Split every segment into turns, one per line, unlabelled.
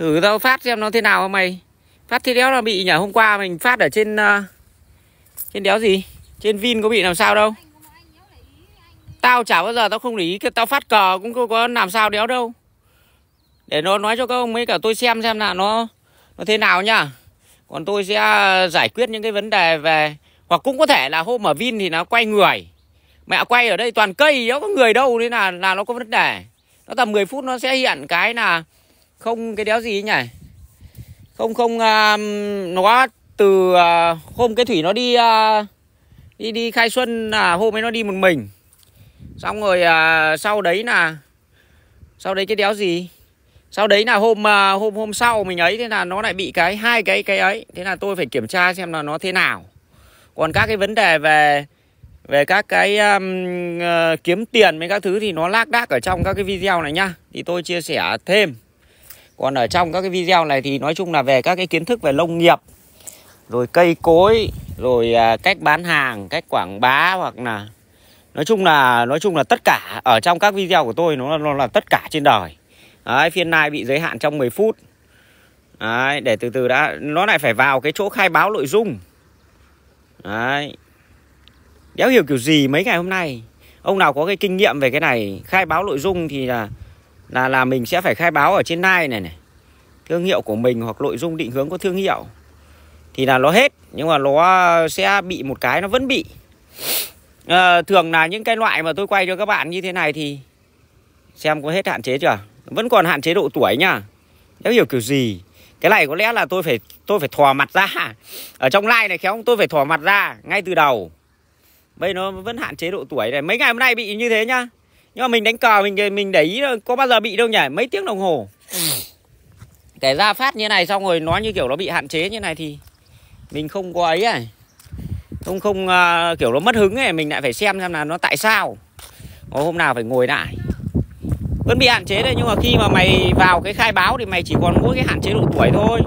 thử tao phát xem nó thế nào không mày phát thế đéo là bị nhỉ hôm qua mình phát ở trên uh, trên đéo gì trên vin có bị làm sao đâu tao chả bao giờ tao không để ý tao phát cờ cũng có làm sao đéo đâu để nó nói cho các ông mấy cả tôi xem xem là nó nó thế nào nhá còn tôi sẽ ờ, giải quyết những cái vấn đề về hoặc cũng có thể là hôm ở vin thì nó quay người mẹ quay ở đây toàn cây đéo có người đâu nên là là nó có vấn đề nó tầm 10 phút nó sẽ hiện cái là không cái đéo gì nhỉ không không uh, nó từ uh, hôm cái thủy nó đi uh, đi đi khai xuân là hôm ấy nó đi một mình xong rồi à, sau đấy là sau đấy cái đéo gì sau đấy là hôm à, hôm hôm sau mình ấy thế là nó lại bị cái hai cái cái ấy thế là tôi phải kiểm tra xem là nó thế nào còn các cái vấn đề về về các cái um, uh, kiếm tiền với các thứ thì nó lác đác ở trong các cái video này nhá thì tôi chia sẻ thêm còn ở trong các cái video này thì nói chung là về các cái kiến thức về nông nghiệp rồi cây cối rồi à, cách bán hàng cách quảng bá hoặc là nói chung là nói chung là tất cả ở trong các video của tôi nó, nó là tất cả trên đời Đấy, phiên live bị giới hạn trong 10 phút Đấy, để từ từ đã nó lại phải vào cái chỗ khai báo nội dung Đấy. Đéo hiểu kiểu gì mấy ngày hôm nay Ông nào có cái kinh nghiệm về cái này Khai báo nội dung thì là là là mình sẽ phải khai báo ở trên nai này này thương hiệu của mình hoặc nội dung định hướng của thương hiệu thì là nó hết nhưng mà nó sẽ bị một cái nó vẫn bị à, thường là những cái loại mà tôi quay cho các bạn như thế này thì xem có hết hạn chế chưa vẫn còn hạn chế độ tuổi nhá nếu hiểu kiểu gì cái này có lẽ là tôi phải tôi phải thò mặt ra ở trong live này khéo tôi phải thò mặt ra ngay từ đầu bây nó vẫn hạn chế độ tuổi này mấy ngày hôm nay bị như thế nhá nhưng mà mình đánh cờ mình mình để ý có bao giờ bị đâu nhỉ mấy tiếng đồng hồ kể ra phát như này xong rồi nó như kiểu nó bị hạn chế như này thì mình không có ấy à không không uh, kiểu nó mất hứng ấy mình lại phải xem xem là nó tại sao có hôm nào phải ngồi lại vẫn bị hạn chế đấy nhưng mà khi mà mày vào cái khai báo thì mày chỉ còn mỗi cái hạn chế độ tuổi thôi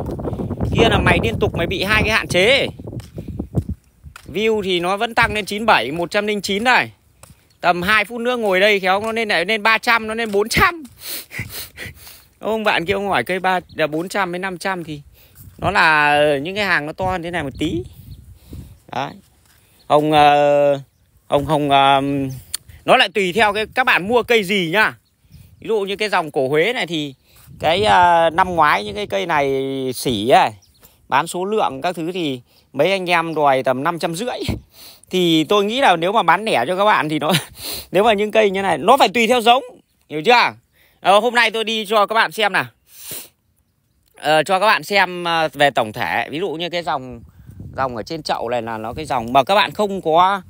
kia là mày liên tục mày bị hai cái hạn chế view thì nó vẫn tăng lên 97 109 này tầm 2 phút nữa ngồi đây khéo nó lên lại lên 300 nó lên 400 ông bạn kia ông hỏi cây ba là 400 đến 500 thì nó là những cái hàng nó to thế này một tí đấy ông ông hồng ờ, ờ, nó lại tùy theo cái các bạn mua cây gì nhá ví dụ như cái dòng cổ Huế này thì cái ờ, năm ngoái những cái cây này xỉ ấy bán số lượng các thứ thì mấy anh em đòi tầm năm trăm rưỡi thì tôi nghĩ là nếu mà bán lẻ cho các bạn thì nó nếu mà những cây như này nó phải tùy theo giống hiểu chưa ờ, hôm nay tôi đi cho các bạn xem nào ờ, cho các bạn xem ờ, về tổng thể ví dụ như cái dòng dòng ở trên chậu này là nó cái dòng mà các bạn không có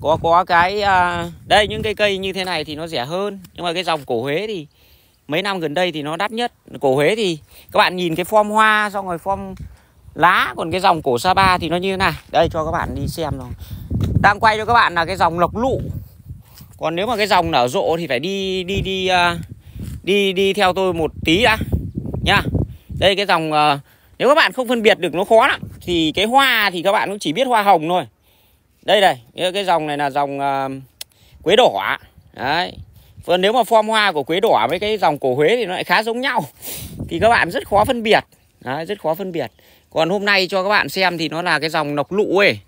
có có cái à, đây những cái cây như thế này thì nó rẻ hơn nhưng mà cái dòng cổ Huế thì mấy năm gần đây thì nó đắt nhất cổ Huế thì các bạn nhìn cái form hoa xong rồi form lá còn cái dòng cổ Sapa thì nó như thế nào đây cho các bạn đi xem rồi đang quay cho các bạn là cái dòng lộc lụ còn nếu mà cái dòng nở rộ thì phải đi đi đi uh, đi đi theo tôi một tí đã nha. đây cái dòng uh, nếu các bạn không phân biệt được nó khó lắm thì cái hoa thì các bạn cũng chỉ biết hoa hồng thôi đây này cái dòng này là dòng uh, quế đỏ đấy còn vâng, nếu mà form hoa của quế đỏ với cái dòng cổ huế thì nó lại khá giống nhau thì các bạn rất khó phân biệt đấy, rất khó phân biệt còn hôm nay cho các bạn xem thì nó là cái dòng nọc lụ ấy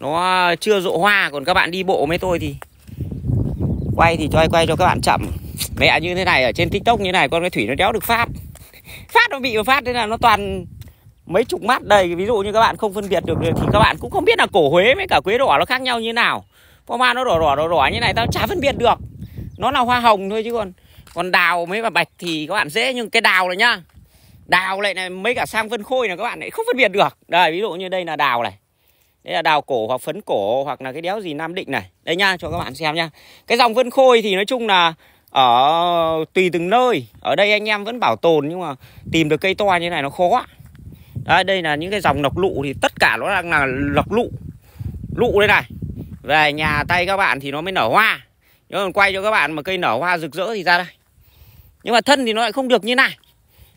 nó à, chưa rộ hoa còn các bạn đi bộ với tôi thì quay thì cho ai quay cho các bạn chậm mẹ như thế này ở trên tiktok như này con cái thủy nó đéo được phát phát nó bị mà phát thế là nó toàn mấy chục mắt đầy ví dụ như các bạn không phân biệt được thì các bạn cũng không biết là cổ huế với cả quế đỏ nó khác nhau như nào hoa nó đỏ đỏ đỏ đỏ như này tao chả phân biệt được nó là hoa hồng thôi chứ còn còn đào mấy và bạch thì các bạn dễ nhưng cái đào này nhá đào lại này mấy cả sang phân khôi là các bạn lại không phân biệt được đây ví dụ như đây là đào này Đấy là đào cổ hoặc phấn cổ hoặc là cái đéo gì Nam Định này. Đây nha, cho các bạn xem nha. Cái dòng vân khôi thì nói chung là ở tùy từng nơi. Ở đây anh em vẫn bảo tồn nhưng mà tìm được cây to như này nó khó. Đấy, đây là những cái dòng lộc lụ thì tất cả nó đang là lộc lụ. Lụ đây này. Về nhà tay các bạn thì nó mới nở hoa. Nếu còn quay cho các bạn mà cây nở hoa rực rỡ thì ra đây. Nhưng mà thân thì nó lại không được như này.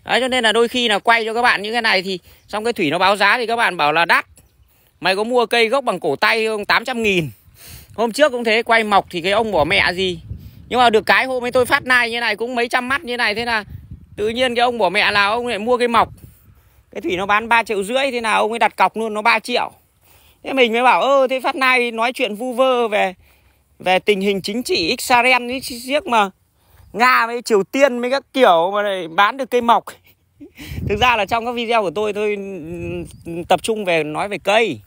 Đấy, cho nên là đôi khi là quay cho các bạn những cái này thì xong cái thủy nó báo giá thì các bạn bảo là đắt Mày có mua cây gốc bằng cổ tay không 800 nghìn Hôm trước cũng thế quay mọc thì cái ông bỏ mẹ gì Nhưng mà được cái hôm ấy tôi phát nai như này cũng mấy trăm mắt như này Thế là tự nhiên cái ông bỏ mẹ là ông lại mua cây mọc Cái thủy nó bán 3 triệu rưỡi Thế là ông ấy đặt cọc luôn nó 3 triệu Thế mình mới bảo ơ thế phát nai nói chuyện vu vơ về về tình hình chính trị Israel ấy riếc mà Nga với Triều Tiên mấy các kiểu mà này bán được cây mọc Thực ra là trong các video của tôi tôi ừ, tập trung về nói về cây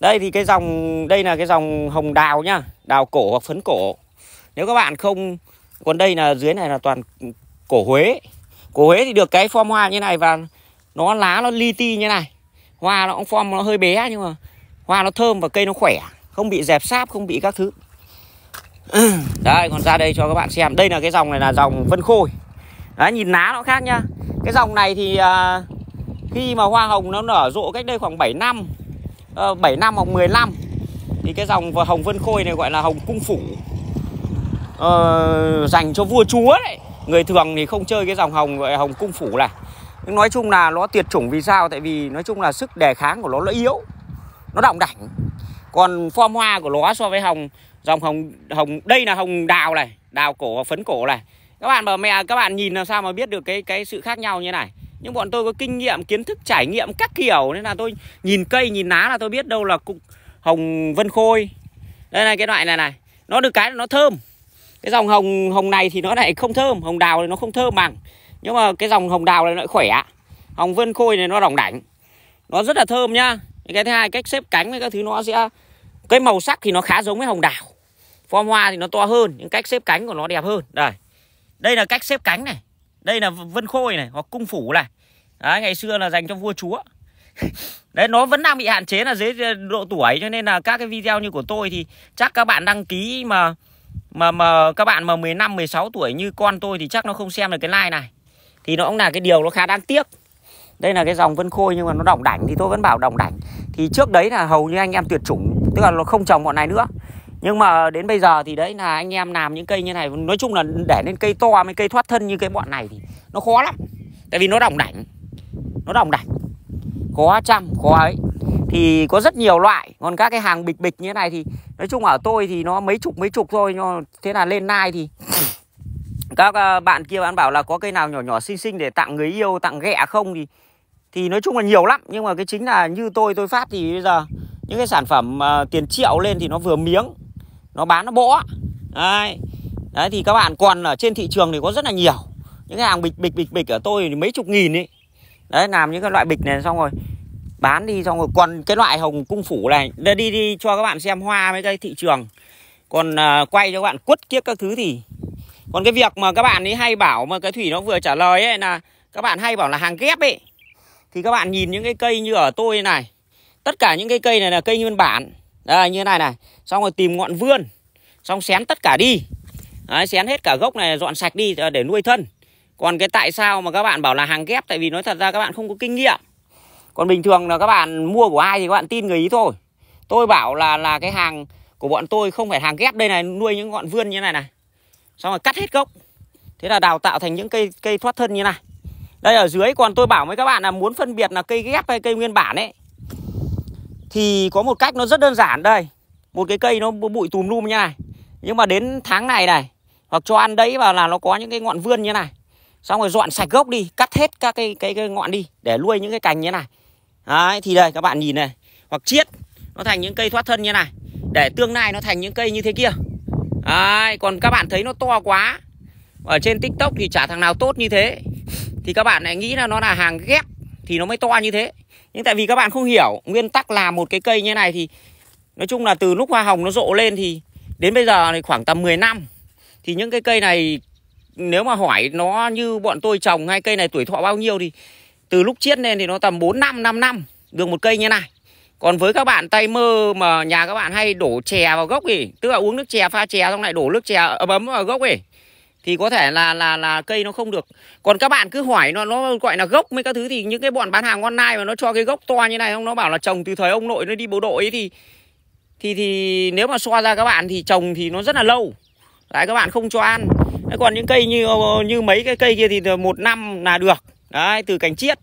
đây thì cái dòng đây là cái dòng hồng đào nhá, đào cổ hoặc phấn cổ. Nếu các bạn không còn đây là dưới này là toàn cổ Huế. Cổ Huế thì được cái form hoa như này và nó lá nó li ti như này. Hoa nó cũng form nó hơi bé nhưng mà hoa nó thơm và cây nó khỏe, không bị dẹp sáp, không bị các thứ. Đây còn ra đây cho các bạn xem. Đây là cái dòng này là dòng Vân Khôi. Đấy nhìn lá nó khác nhá. Cái dòng này thì uh, khi mà hoa hồng nó nở rộ cách đây khoảng 7 năm 7 ờ, năm hoặc 10 năm thì cái dòng hồng vân khôi này gọi là hồng cung phủ ờ, dành cho vua chúa đấy người thường thì không chơi cái dòng hồng gọi là hồng cung phủ này nhưng nói chung là nó tuyệt chủng vì sao tại vì nói chung là sức đề kháng của nó nó yếu nó động đảnh còn form hoa của nó so với hồng dòng hồng hồng đây là hồng đào này đào cổ phấn cổ này các bạn mà mẹ các bạn nhìn làm sao mà biết được cái cái sự khác nhau như này nhưng bọn tôi có kinh nghiệm kiến thức trải nghiệm các kiểu nên là tôi nhìn cây nhìn lá là tôi biết đâu là cục hồng vân khôi đây này cái loại này này nó được cái là nó thơm cái dòng hồng hồng này thì nó lại không thơm hồng đào thì nó không thơm bằng nhưng mà cái dòng hồng đào này nó lại khỏe hồng vân khôi này nó đỏng đảnh nó rất là thơm nhá cái thứ hai cách xếp cánh với các thứ nó sẽ cái màu sắc thì nó khá giống với hồng đào form hoa thì nó to hơn nhưng cách xếp cánh của nó đẹp hơn đây đây là cách xếp cánh này đây là vân khôi này hoặc cung phủ này đấy, ngày xưa là dành cho vua chúa đấy nó vẫn đang bị hạn chế là dưới độ tuổi cho nên là các cái video như của tôi thì chắc các bạn đăng ký mà mà mà các bạn mà 15 16 tuổi như con tôi thì chắc nó không xem được cái like này thì nó cũng là cái điều nó khá đáng tiếc đây là cái dòng vân khôi nhưng mà nó đồng đảnh thì tôi vẫn bảo đồng đảnh thì trước đấy là hầu như anh em tuyệt chủng tức là nó không trồng bọn này nữa nhưng mà đến bây giờ thì đấy là anh em làm những cây như này nói chung là để lên cây to mấy cây thoát thân như cái bọn này thì nó khó lắm tại vì nó đồng đảnh nó đồng đảnh khó chăm khó ấy thì có rất nhiều loại còn các cái hàng bịch bịch như thế này thì nói chung ở tôi thì nó mấy chục mấy chục thôi nhưng thế là lên nai thì các ờ, bạn kia bạn bảo là có cây nào nhỏ nhỏ xinh xinh để tặng người yêu tặng ghẹ không thì thì nói chung là nhiều lắm nhưng mà cái chính là như tôi tôi phát thì bây giờ những cái sản phẩm uh, tiền triệu lên thì nó vừa miếng nó bán nó bỗ đấy. đấy thì các bạn còn ở trên thị trường thì có rất là nhiều những cái hàng bịch bịch bịch bịch ở tôi thì mấy chục nghìn ấy đấy làm những cái loại bịch này xong rồi bán đi xong rồi còn cái loại hồng cung phủ này đây đi đi cho các bạn xem hoa mấy cái thị trường còn uh, quay cho các bạn quất kiếp các thứ thì còn cái việc mà các bạn ấy hay bảo mà cái thủy nó vừa trả lời ấy là các bạn hay bảo là hàng ghép ấy thì các bạn nhìn những cái cây như ở tôi này tất cả những cái cây này là cây nguyên bản đây như thế này này Xong rồi tìm ngọn vươn Xong xén tất cả đi Đấy, Xén hết cả gốc này dọn sạch đi để nuôi thân Còn cái tại sao mà các bạn bảo là hàng ghép Tại vì nói thật ra các bạn không có kinh nghiệm Còn bình thường là các bạn mua của ai thì các bạn tin người ý thôi Tôi bảo là là cái hàng của bọn tôi không phải hàng ghép đây này Nuôi những ngọn vươn như này này Xong rồi cắt hết gốc Thế là đào tạo thành những cây cây thoát thân như này Đây ở dưới còn tôi bảo với các bạn là muốn phân biệt là cây ghép hay cây nguyên bản ấy thì có một cách nó rất đơn giản đây một cái cây nó bụi tùm lum như này nhưng mà đến tháng này này hoặc cho ăn đấy và là nó có những cái ngọn vươn như này xong rồi dọn sạch gốc đi cắt hết các cái cái, cái ngọn đi để nuôi những cái cành như này đấy, thì đây các bạn nhìn này hoặc chiết nó thành những cây thoát thân như này để tương lai nó thành những cây như thế kia đấy, còn các bạn thấy nó to quá ở trên tiktok thì chả thằng nào tốt như thế thì các bạn lại nghĩ là nó là hàng ghép thì nó mới to như thế nhưng tại vì các bạn không hiểu nguyên tắc làm một cái cây như này thì nói chung là từ lúc hoa hồng nó rộ lên thì đến bây giờ thì khoảng tầm 10 năm thì những cái cây này nếu mà hỏi nó như bọn tôi trồng hai cây này tuổi thọ bao nhiêu thì từ lúc chiết lên thì nó tầm 4 năm 5 năm được một cây như này còn với các bạn tay mơ mà nhà các bạn hay đổ chè vào gốc ấy tức là uống nước chè pha chè xong lại đổ nước chè ấm ấm vào gốc ấy thì có thể là là là cây nó không được còn các bạn cứ hỏi nó nó gọi là gốc mấy các thứ thì những cái bọn bán hàng online mà nó cho cái gốc to như này không nó bảo là trồng từ thời ông nội nó đi bộ đội ấy thì thì thì nếu mà so ra các bạn thì trồng thì nó rất là lâu đấy các bạn không cho ăn đấy, còn những cây như như mấy cái cây kia thì một năm là được đấy từ cành chiết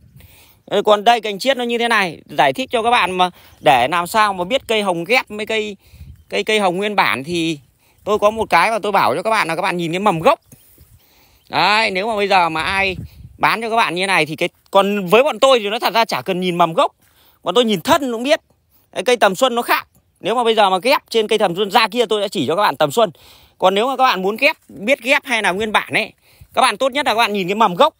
còn đây cành chiết nó như thế này giải thích cho các bạn mà để làm sao mà biết cây hồng ghép mấy cây cây cây hồng nguyên bản thì tôi có một cái mà tôi bảo cho các bạn là các bạn nhìn cái mầm gốc đấy nếu mà bây giờ mà ai bán cho các bạn như này thì cái còn với bọn tôi thì nó thật ra chả cần nhìn mầm gốc bọn tôi nhìn thân cũng biết cây tầm xuân nó khác nếu mà bây giờ mà ghép trên cây tầm xuân ra kia tôi đã chỉ cho các bạn tầm xuân còn nếu mà các bạn muốn ghép biết ghép hay là nguyên bản ấy các bạn tốt nhất là các bạn nhìn cái mầm gốc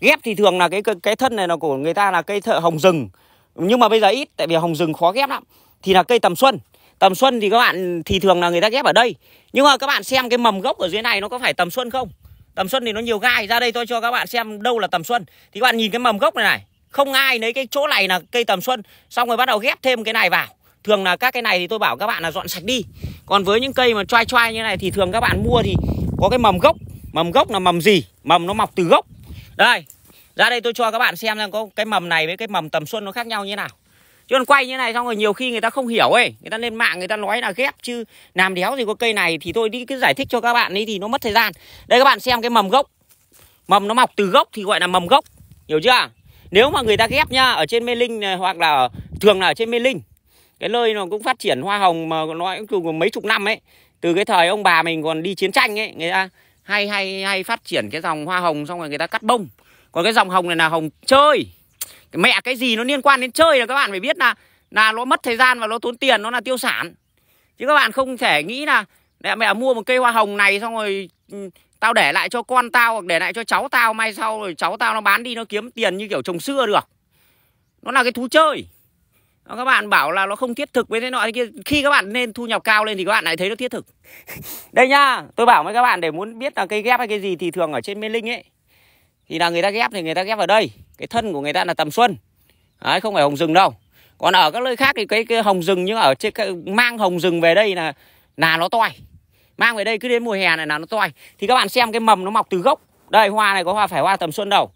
ghép thì thường là cái cái thân này là của người ta là cây thợ hồng rừng nhưng mà bây giờ ít tại vì hồng rừng khó ghép lắm thì là cây tầm xuân tầm xuân thì các bạn thì thường là người ta ghép ở đây nhưng mà các bạn xem cái mầm gốc ở dưới này nó có phải tầm xuân không tầm xuân thì nó nhiều gai ra đây tôi cho các bạn xem đâu là tầm xuân thì các bạn nhìn cái mầm gốc này này không ai lấy cái chỗ này là cây tầm xuân xong rồi bắt đầu ghép thêm cái này vào thường là các cái này thì tôi bảo các bạn là dọn sạch đi còn với những cây mà choai choai như này thì thường các bạn mua thì có cái mầm gốc mầm gốc là mầm gì mầm nó mọc từ gốc đây ra đây tôi cho các bạn xem rằng có cái mầm này với cái mầm tầm xuân nó khác nhau như thế nào chứ còn quay như này xong rồi nhiều khi người ta không hiểu ấy người ta lên mạng người ta nói là ghép chứ làm đéo gì có cây này thì tôi đi cứ giải thích cho các bạn ấy thì nó mất thời gian đây các bạn xem cái mầm gốc mầm nó mọc từ gốc thì gọi là mầm gốc hiểu chưa nếu mà người ta ghép nhá ở trên mê linh hoặc là thường là ở trên mê linh cái nơi nó cũng phát triển hoa hồng mà nói cũng mấy chục năm ấy từ cái thời ông bà mình còn đi chiến tranh ấy người ta hay hay hay phát triển cái dòng hoa hồng xong rồi người ta cắt bông còn cái dòng hồng này là hồng chơi mẹ cái gì nó liên quan đến chơi là các bạn phải biết là là nó mất thời gian và nó tốn tiền nó là tiêu sản chứ các bạn không thể nghĩ là mẹ mẹ mua một cây hoa hồng này xong rồi ừ, tao để lại cho con tao hoặc để lại cho cháu tao mai sau rồi cháu tao nó bán đi nó kiếm tiền như kiểu trồng xưa được nó là cái thú chơi các bạn bảo là nó không thiết thực với thế nọ kia khi các bạn lên thu nhập cao lên thì các bạn lại thấy nó thiết thực đây nhá tôi bảo với các bạn để muốn biết là cây ghép hay cái gì thì thường ở trên mê linh ấy thì là người ta ghép thì người ta ghép vào đây cái thân của người ta là tầm xuân đấy, không phải hồng rừng đâu còn ở các nơi khác thì cái, cái hồng rừng nhưng ở trên cái, mang hồng rừng về đây là là nó toi mang về đây cứ đến mùa hè này là nó toi thì các bạn xem cái mầm nó mọc từ gốc đây hoa này có hoa phải hoa tầm xuân đâu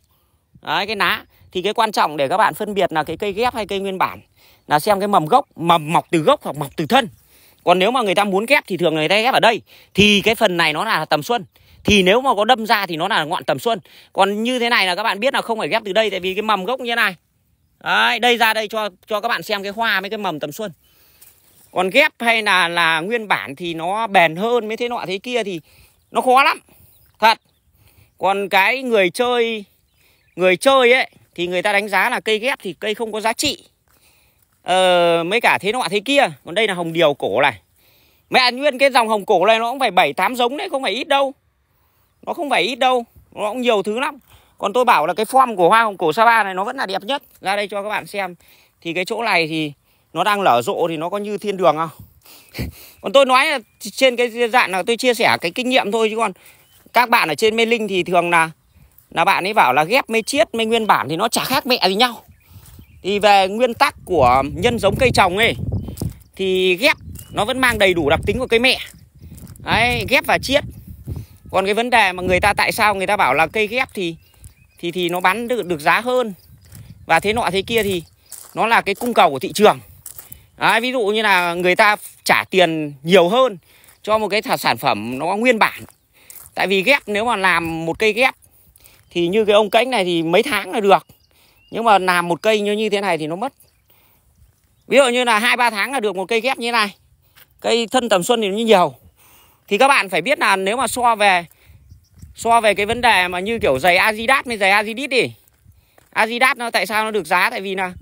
đấy cái lá thì cái quan trọng để các bạn phân biệt là cái cây ghép hay cây nguyên bản là xem cái mầm gốc mầm mọc từ gốc hoặc mọc từ thân còn nếu mà người ta muốn ghép thì thường người ta ghép ở đây thì cái phần này nó là tầm xuân thì nếu mà có đâm ra thì nó là ngọn tầm xuân còn như thế này là các bạn biết là không phải ghép từ đây tại vì cái mầm gốc như thế này Đấy, đây ra đây cho cho các bạn xem cái hoa với cái mầm tầm xuân còn ghép hay là là nguyên bản thì nó bền hơn mấy thế nọ thế kia thì nó khó lắm thật còn cái người chơi người chơi ấy thì người ta đánh giá là cây ghép thì cây không có giá trị ờ, mấy cả thế nọ thế kia còn đây là hồng điều cổ này mẹ nguyên cái dòng hồng cổ này nó cũng phải bảy tám giống đấy không phải ít đâu nó không phải ít đâu nó cũng nhiều thứ lắm còn tôi bảo là cái form của hoa hồng cổ Sapa này nó vẫn là đẹp nhất ra đây cho các bạn xem thì cái chỗ này thì nó đang lở rộ thì nó có như thiên đường không còn tôi nói là trên cái dạng là tôi chia sẻ cái kinh nghiệm thôi chứ còn các bạn ở trên mê linh thì thường là là bạn ấy bảo là ghép mê chiết mê nguyên bản thì nó chả khác mẹ gì nhau thì về nguyên tắc của nhân giống cây trồng ấy thì ghép nó vẫn mang đầy đủ đặc tính của cây mẹ Đấy, ghép và chiết còn cái vấn đề mà người ta tại sao người ta bảo là cây ghép thì thì thì nó bán được, được giá hơn và thế nọ thế kia thì nó là cái cung cầu của thị trường Đấy, ví dụ như là người ta trả tiền nhiều hơn cho một cái sản phẩm nó nguyên bản tại vì ghép nếu mà làm một cây ghép thì như cái ông cánh này thì mấy tháng là được nhưng mà làm một cây như như thế này thì nó mất ví dụ như là hai ba tháng là được một cây ghép như thế này cây thân tầm xuân thì nó như nhiều thì các bạn phải biết là nếu mà so về so về cái vấn đề mà như kiểu giày Adidas với giày Adidas đi Adidas nó tại sao nó được giá tại vì là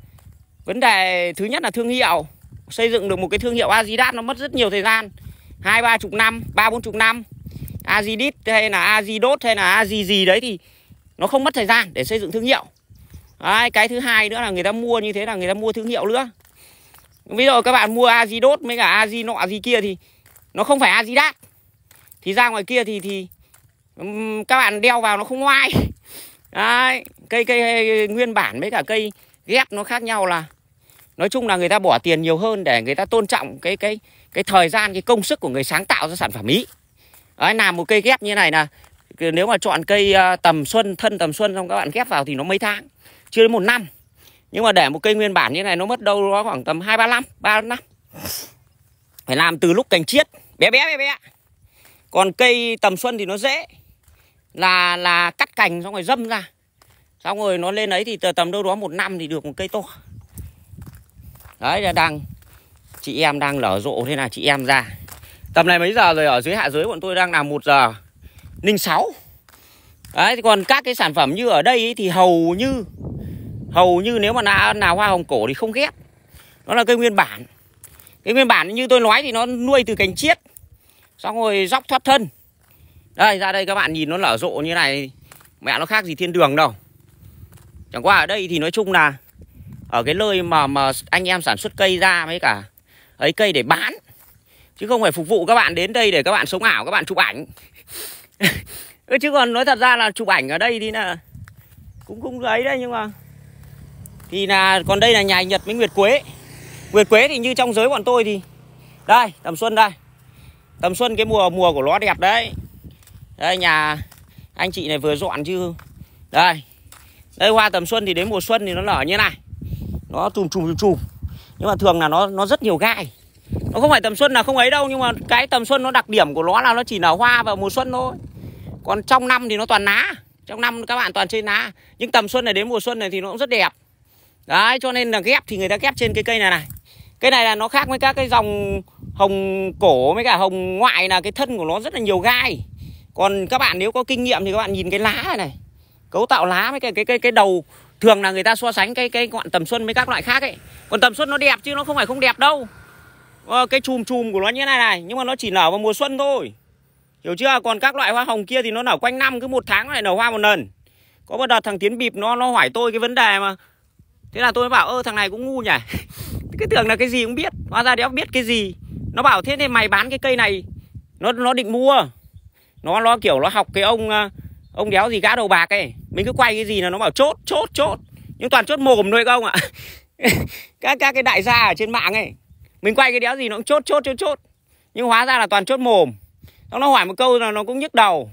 vấn đề thứ nhất là thương hiệu xây dựng được một cái thương hiệu Adidas nó mất rất nhiều thời gian hai ba chục năm ba bốn chục năm Azidit hay là Azidot hay là Azi gì đấy thì nó không mất thời gian để xây dựng thương hiệu đấy, cái thứ hai nữa là người ta mua như thế là người ta mua thương hiệu nữa ví dụ các bạn mua Azidot với cả Azi nọ gì kia thì nó không phải Adidas thì ra ngoài kia thì thì các bạn đeo vào nó không ngoai đấy cây cây nguyên bản với cả cây ghép nó khác nhau là nói chung là người ta bỏ tiền nhiều hơn để người ta tôn trọng cái cái cái thời gian cái công sức của người sáng tạo ra sản phẩm ý đấy làm một cây ghép như này là nếu mà chọn cây ờ, tầm xuân thân tầm xuân xong các bạn ghép vào thì nó mấy tháng chưa đến một năm nhưng mà để một cây nguyên bản như này nó mất đâu đó khoảng tầm hai ba năm ba năm phải làm từ lúc cành chiết bé bé bé bé còn cây tầm xuân thì nó dễ là là cắt cành xong rồi dâm ra xong rồi nó lên ấy thì tầm đâu đó một năm thì được một cây to đấy là đang chị em đang lở rộ thế là chị em ra tầm này mấy giờ rồi ở dưới hạ dưới bọn tôi đang làm một giờ ninh sáu đấy còn các cái sản phẩm như ở đây ấy thì hầu như hầu như nếu mà là, là hoa hồng cổ thì không ghép nó là cây nguyên bản cái nguyên bản như tôi nói thì nó nuôi từ cành chiết Xong rồi dốc thoát thân Đây ra đây các bạn nhìn nó nở rộ như này Mẹ nó khác gì thiên đường đâu Chẳng qua ở đây thì nói chung là Ở cái nơi mà mà anh em sản xuất cây ra với cả ấy cây để bán Chứ không phải phục vụ các bạn đến đây để các bạn sống ảo, các bạn chụp ảnh ừ, Chứ còn nói thật ra là chụp ảnh ở đây thì là Cũng không ấy đấy nhưng mà Thì là còn đây là nhà Nhật với Nguyệt Quế Nguyệt Quế thì như trong giới bọn tôi thì Đây, tầm xuân đây tầm xuân cái mùa mùa của nó đẹp đấy đây nhà anh chị này vừa dọn chứ đây đây hoa tầm xuân thì đến mùa xuân thì nó nở như này nó trùm trùm trùm trùm nhưng mà thường là nó nó rất nhiều gai nó không phải tầm xuân là không ấy đâu nhưng mà cái tầm xuân nó đặc điểm của nó là nó chỉ nở hoa vào mùa xuân thôi còn trong năm thì nó toàn lá trong năm các bạn toàn trên lá nhưng tầm xuân này đến mùa xuân này thì nó cũng rất đẹp đấy cho nên là ghép thì người ta ghép trên cái cây này này cây này là nó khác với các cái dòng hồng cổ với cả hồng ngoại là cái thân của nó rất là nhiều gai còn các bạn nếu có kinh nghiệm thì các bạn nhìn cái lá này cấu tạo lá với cái cái cái cái đầu thường là người ta so sánh cái cái ngọn tầm xuân với các loại khác ấy còn tầm xuân nó đẹp chứ nó không phải không đẹp đâu ờ, cái chùm chùm của nó như thế này này nhưng mà nó chỉ nở vào mùa xuân thôi hiểu chưa còn các loại hoa hồng kia thì nó nở quanh năm cứ một tháng lại nở hoa một lần có một đợt thằng tiến bịp nó nó hỏi tôi cái vấn đề mà thế là tôi bảo ơ thằng này cũng ngu nhỉ cứ tưởng là cái gì cũng biết hóa ra đéo biết cái gì nó bảo thế thì mày bán cái cây này nó nó định mua nó nó kiểu nó học cái ông ờ, ông đéo gì gã đầu bạc ấy mình cứ quay cái gì là nó bảo chốt chốt chốt nhưng toàn chốt mồm thôi không ạ các các cái đại gia ở trên mạng ấy mình quay cái đéo gì nó cũng chốt chốt chốt chốt nhưng hóa ra là toàn chốt mồm nó nó hỏi một câu là nó cũng nhức đầu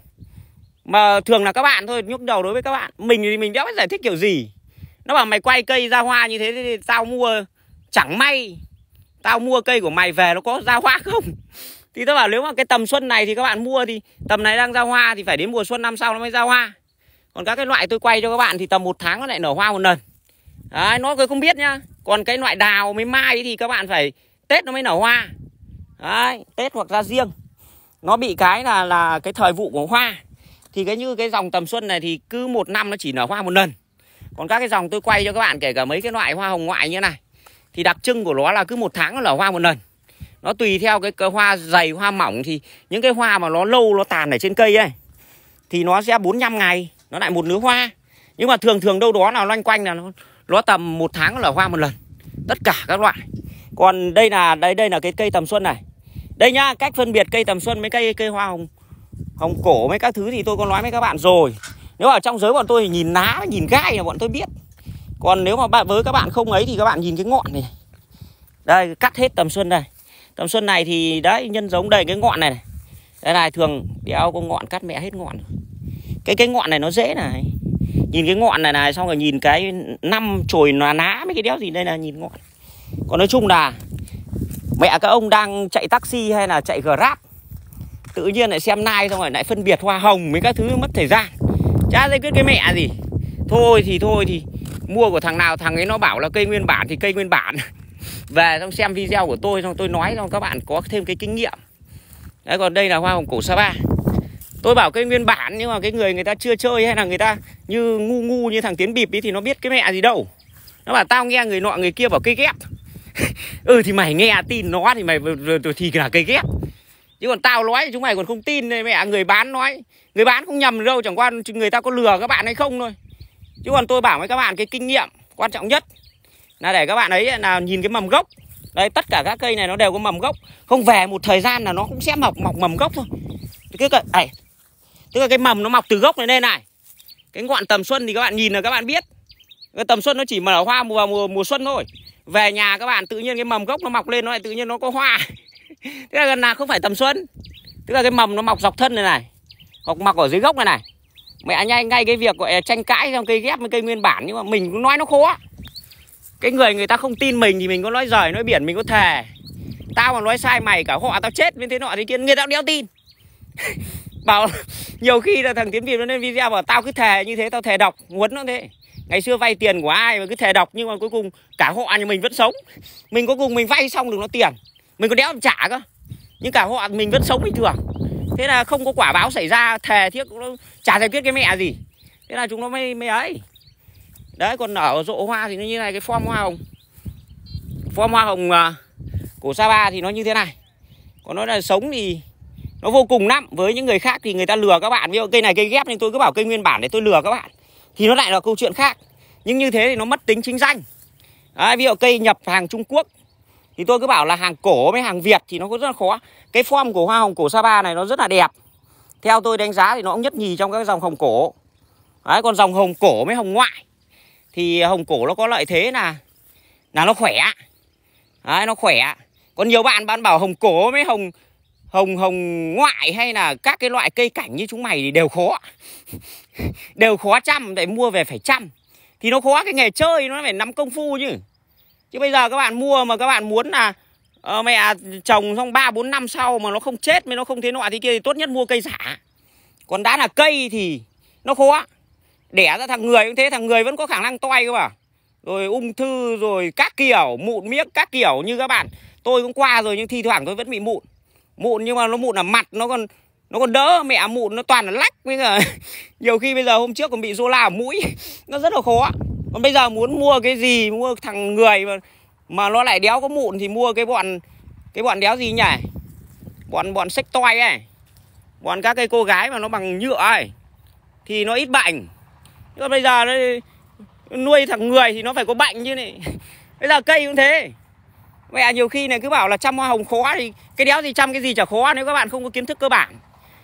mà thường là các bạn thôi nhức đầu đối với các bạn mình thì mình đéo biết giải thích kiểu gì nó bảo mày quay cây ra hoa như thế thì tao mua chẳng may tao mua cây của mày về nó có ra hoa không thì tao bảo nếu mà cái tầm xuân này thì các bạn mua thì tầm này đang ra hoa thì phải đến mùa xuân năm sau nó mới ra hoa còn các cái loại tôi quay cho các bạn thì tầm một tháng nó lại nở hoa một lần đấy nó cứ không biết nhá còn cái loại đào mới mai thì các bạn phải tết nó mới nở hoa đấy tết hoặc ra riêng nó bị cái là là cái thời vụ của hoa thì cái như cái dòng tầm xuân này thì cứ một năm nó chỉ nở hoa một lần còn các cái dòng tôi quay cho các bạn kể cả mấy cái loại hoa hồng ngoại như này thì đặc trưng của nó là cứ một tháng nó nở hoa một lần nó tùy theo cái, cái hoa dày hoa mỏng thì những cái hoa mà nó lâu nó tàn ở trên cây ấy thì nó sẽ 45 ngày nó lại một nứa hoa nhưng mà thường thường đâu đó là loanh quanh là nó, nó tầm một tháng là hoa một lần tất cả các loại còn đây là đây đây là cái cây tầm xuân này đây nhá cách phân biệt cây tầm xuân mấy cây cây hoa hồng hồng cổ mấy các thứ thì tôi có nói với các bạn rồi nếu ở trong giới bọn tôi thì nhìn lá nhìn gai là bọn tôi biết còn nếu mà bạn với các bạn không ấy thì các bạn nhìn cái ngọn này đây cắt hết tầm xuân đây tầm xuân này thì đấy nhân giống đầy cái ngọn này, này. đây này thường đeo có ngọn cắt mẹ hết ngọn cái cái ngọn này nó dễ này nhìn cái ngọn này này xong rồi nhìn cái năm chồi là ná mấy cái đéo gì đây là nhìn ngọn còn nói chung là mẹ các ông đang chạy taxi hay là chạy grab tự nhiên lại xem nai xong rồi lại phân biệt hoa hồng với các thứ mất thời gian chả giải quyết cái mẹ gì thôi thì thôi thì mua của thằng nào thằng ấy nó bảo là cây nguyên bản thì cây nguyên bản về xong xem video của tôi xong tôi nói xong các bạn có thêm cái kinh nghiệm đấy còn đây là hoa hồng cổ Sapa tôi bảo cây nguyên bản nhưng mà cái người người ta chưa chơi hay là người ta như ngu ngu như thằng tiến bịp ấy thì nó biết cái mẹ gì đâu nó bảo tao nghe người nọ người kia bảo cây ghép ừ thì mày nghe tin nó thì mày thì là cây ghép chứ còn tao nói chúng mày còn không tin đây mẹ người bán nói người bán không nhầm đâu chẳng qua người ta có lừa các bạn hay không thôi chứ còn tôi bảo với các bạn cái kinh nghiệm quan trọng nhất là để các bạn ấy là nhìn cái mầm gốc đây tất cả các cây này nó đều có mầm gốc không về một thời gian là nó cũng sẽ mọc mọc mầm gốc thôi cái cây này tức là cái mầm nó mọc từ gốc này lên này cái ngọn tầm xuân thì các bạn nhìn là các bạn biết cái tầm xuân nó chỉ mở hoa mùa mùa mùa xuân thôi về nhà các bạn tự nhiên cái mầm gốc nó mọc lên nó lại tự nhiên nó có hoa tức là gần nào không phải tầm xuân tức là cái mầm nó mọc dọc thân này này hoặc mọc ở dưới gốc này này mẹ ngay ngay cái việc gọi là tranh cãi trong cây ghép với cây nguyên bản nhưng mà mình cũng nói nó khó cái người người ta không tin mình thì mình có nói giời nói biển mình có thề tao mà nói sai mày cả họ tao chết với thế nọ thế kia người ta đeo tin bảo nhiều khi là thằng tiến việt nó lên video bảo tao cứ thề như thế tao thề đọc muốn nó thế ngày xưa vay tiền của ai mà cứ thề đọc nhưng mà cuối cùng cả họ nhà mình vẫn sống mình có cùng mình vay xong được nó tiền mình có đéo trả cơ nhưng cả họ mình vẫn sống bình thường thế là không có quả báo xảy ra thề thiết nó chả thề thiết cái mẹ gì thế là chúng nó mới mới ấy đấy còn ở rộ hoa thì nó như này cái form hoa hồng form hoa hồng uh, của Sapa thì nó như thế này còn nó là sống thì nó vô cùng lắm với những người khác thì người ta lừa các bạn ví dụ cây này cây ghép nên tôi cứ bảo cây nguyên bản để tôi lừa các bạn thì nó lại là câu chuyện khác nhưng như thế thì nó mất tính chính danh Đấy, ví dụ cây nhập hàng Trung Quốc thì tôi cứ bảo là hàng cổ với hàng Việt thì nó cũng rất là khó Cái form của hoa hồng cổ Sapa này nó rất là đẹp Theo tôi đánh giá thì nó cũng nhất nhì trong các dòng hồng cổ Đấy, còn dòng hồng cổ với hồng ngoại Thì hồng cổ nó có lợi thế là Là nó khỏe Đấy, nó khỏe Còn nhiều bạn bạn bảo hồng cổ với hồng hồng hồng ngoại hay là các cái loại cây cảnh như chúng mày thì đều khó đều khó chăm để mua về phải chăm thì nó khó cái nghề chơi nó phải nắm công phu chứ chứ bây giờ các bạn mua mà các bạn muốn là uh, mẹ trồng xong ba bốn năm sau mà nó không chết mới nó không thế nọ thế kia thì tốt nhất mua cây giả còn đã là cây thì nó khó đẻ ra thằng người cũng thế thằng người vẫn có khả năng toay cơ mà rồi ung thư rồi các kiểu mụn miếc các kiểu như các bạn tôi cũng qua rồi nhưng thi thoảng tôi vẫn bị mụn mụn nhưng mà nó mụn là mặt nó còn nó còn đỡ mẹ mụn nó toàn là lách bây giờ nhiều khi bây giờ hôm trước còn bị rô la ở mũi nó rất là khó còn bây giờ muốn mua cái gì mua thằng người mà mà nó lại đéo có mụn thì mua cái bọn cái bọn đéo gì nhỉ bọn bọn sách toi ấy bọn các cái cô gái mà nó bằng nhựa ấy thì nó ít bệnh nhưng mà bây giờ nó nuôi thằng người thì nó phải có bệnh chứ này bây giờ cây cũng thế mẹ nhiều khi này cứ bảo là chăm hoa hồng khó thì cái đéo gì chăm cái gì chả khó nếu các bạn không có kiến thức cơ bản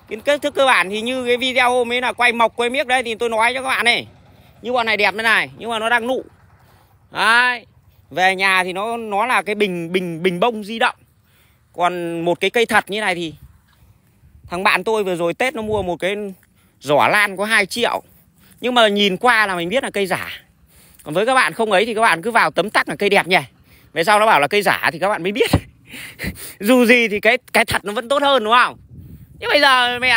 kiến thức cơ bản thì như cái video hôm ấy là quay mọc quay miếc đấy thì tôi nói cho các bạn này như bọn này đẹp thế này nhưng mà nó đang nụ đấy về nhà thì nó nó là cái bình bình bình bông di động còn một cái cây thật như này thì thằng bạn tôi vừa rồi tết nó mua một cái giỏ lan có 2 triệu nhưng mà nhìn qua là mình biết là cây giả còn với các bạn không ấy thì các bạn cứ vào tấm tắc là cây đẹp nhỉ về sau nó bảo là cây giả thì các bạn mới biết dù gì thì cái cái thật nó vẫn tốt hơn đúng không nhưng bây giờ mẹ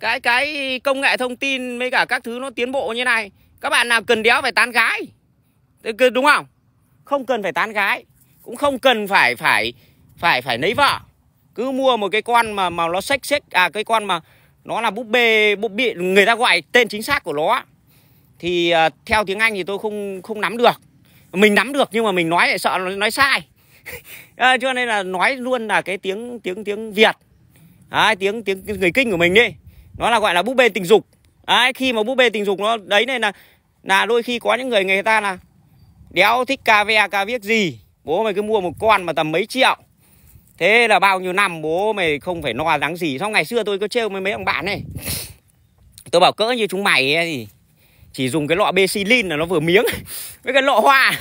cái cái công nghệ thông tin với cả các thứ nó tiến bộ như này các bạn nào cần đéo phải tán gái đúng không không cần phải tán gái cũng không cần phải phải phải phải lấy vợ cứ mua một cái con mà mà nó xách xếch à cái con mà nó là búp bê búp bê người ta gọi tên chính xác của nó thì uh, theo tiếng anh thì tôi không không nắm được mình nắm được nhưng mà mình nói lại sợ nó nói sai à, cho nên là nói luôn là cái tiếng tiếng tiếng việt à, tiếng tiếng người kinh của mình đi nó là gọi là búp bê tình dục Đấy, khi mà búp bê tình dục nó đấy nên là là đôi khi có những người người ta là đéo thích cà ve cà viết gì bố mày cứ mua một con mà tầm mấy triệu thế là bao nhiêu năm bố mày không phải lo lắng gì sau ngày xưa tôi có trêu với mấy ông bạn này tôi bảo cỡ như chúng mày ấy, thì chỉ dùng cái lọ bê là nó vừa miếng với cái lọ hoa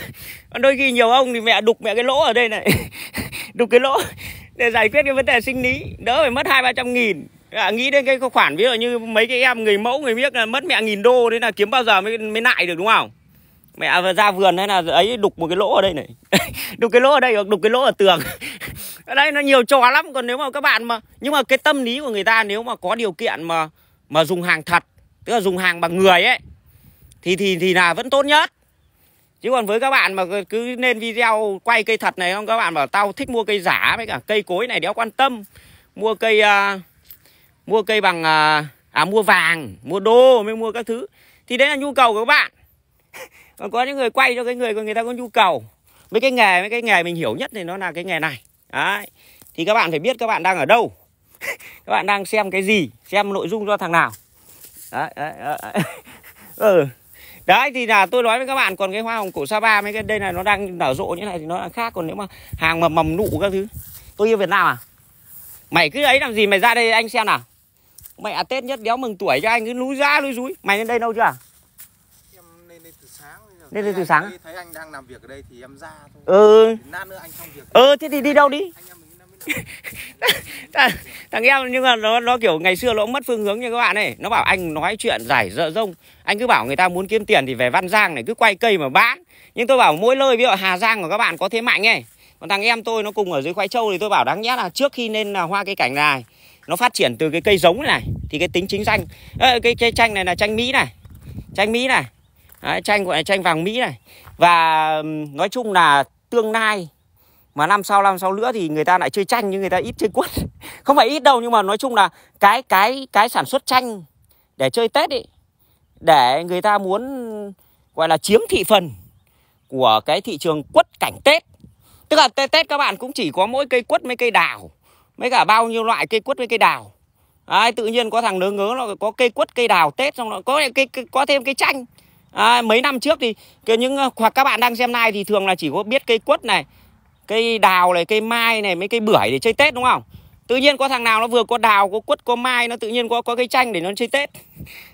còn đôi khi nhiều ông thì mẹ đục mẹ cái lỗ ở đây này đục cái lỗ để giải quyết cái vấn đề sinh lý đỡ phải mất hai ba trăm nghìn à, nghĩ đến cái khoản ví dụ như mấy cái em người mẫu người biết là mất mẹ nghìn đô đấy là kiếm bao giờ mới mới lại được đúng không mẹ ra vườn hay là ấy đục một cái lỗ ở đây này đục cái lỗ ở đây hoặc đục cái lỗ ở tường ở đây nó nhiều trò lắm còn nếu mà các bạn mà nhưng mà cái tâm lý của người ta nếu mà có điều kiện mà mà dùng hàng thật tức là dùng hàng bằng người ấy thì thì thì là vẫn tốt nhất chứ còn với các bạn mà cứ lên video quay cây thật này không các bạn bảo tao thích mua cây giả với cả cây cối này đéo quan tâm mua cây uh, mua cây bằng à, à mua vàng mua đô mới mua các thứ thì đấy là nhu cầu của các bạn còn có những người quay cho cái người còn người ta có nhu cầu mấy cái nghề mấy cái nghề mình hiểu nhất thì nó là cái nghề này đấy thì các bạn phải biết các bạn đang ở đâu các bạn đang xem cái gì xem nội dung do thằng nào đấy, đấy, đấy. ừ. đấy thì là tôi nói với các bạn còn cái hoa hồng cổ sa ba mấy cái đây này nó đang nở rộ như này thì nó là khác còn nếu mà hàng mà mầm nụ các thứ tôi yêu việt nam à mày cứ ấy làm gì mày ra đây anh xem nào Mẹ Tết nhất đéo mừng tuổi cho anh cứ núi ra núi rúi. Mày lên đây đâu chưa? Em lên đây từ sáng. Lên đây từ sáng.
Thấy, anh đang làm việc ở đây thì em ra thôi. Ừ.
nữa anh xong việc. Ừ thế thì đi đâu đi? thằng em nhưng mà nó nó kiểu ngày xưa nó cũng mất phương hướng như các bạn này nó bảo anh nói chuyện giải dợ rông anh cứ bảo người ta muốn kiếm tiền thì về văn giang này cứ quay cây mà bán nhưng tôi bảo mỗi nơi ví dụ hà giang của các bạn có thế mạnh ấy còn thằng em tôi nó cùng ở dưới khoai châu thì tôi bảo đáng nhẽ là trước khi nên là hoa cây cảnh này nó phát triển từ cái cây giống này thì cái tính chính danh à, cái cái chanh này là chanh mỹ này chanh mỹ này Đấy, chanh gọi là chanh vàng mỹ này và nói chung là tương lai mà năm sau năm sau nữa thì người ta lại chơi chanh nhưng người ta ít chơi quất không phải ít đâu nhưng mà nói chung là cái cái cái sản xuất chanh để chơi tết ấy để người ta muốn gọi là chiếm thị phần của cái thị trường quất cảnh tết tức là tết, tết các bạn cũng chỉ có mỗi cây quất mấy cây đào mấy cả bao nhiêu loại cây quất với cây đào Đấy, tự nhiên có thằng nớ ngớ nó có cây quất cây đào tết xong nó có cây có thêm cây chanh à, mấy năm trước thì cái những ờ, hoặc các bạn đang xem nay thì thường là chỉ có biết cây quất này cây đào này cây mai này mấy cây bưởi để chơi tết đúng không tự nhiên có thằng nào nó vừa có đào có quất có mai nó tự nhiên có có cây chanh để nó chơi tết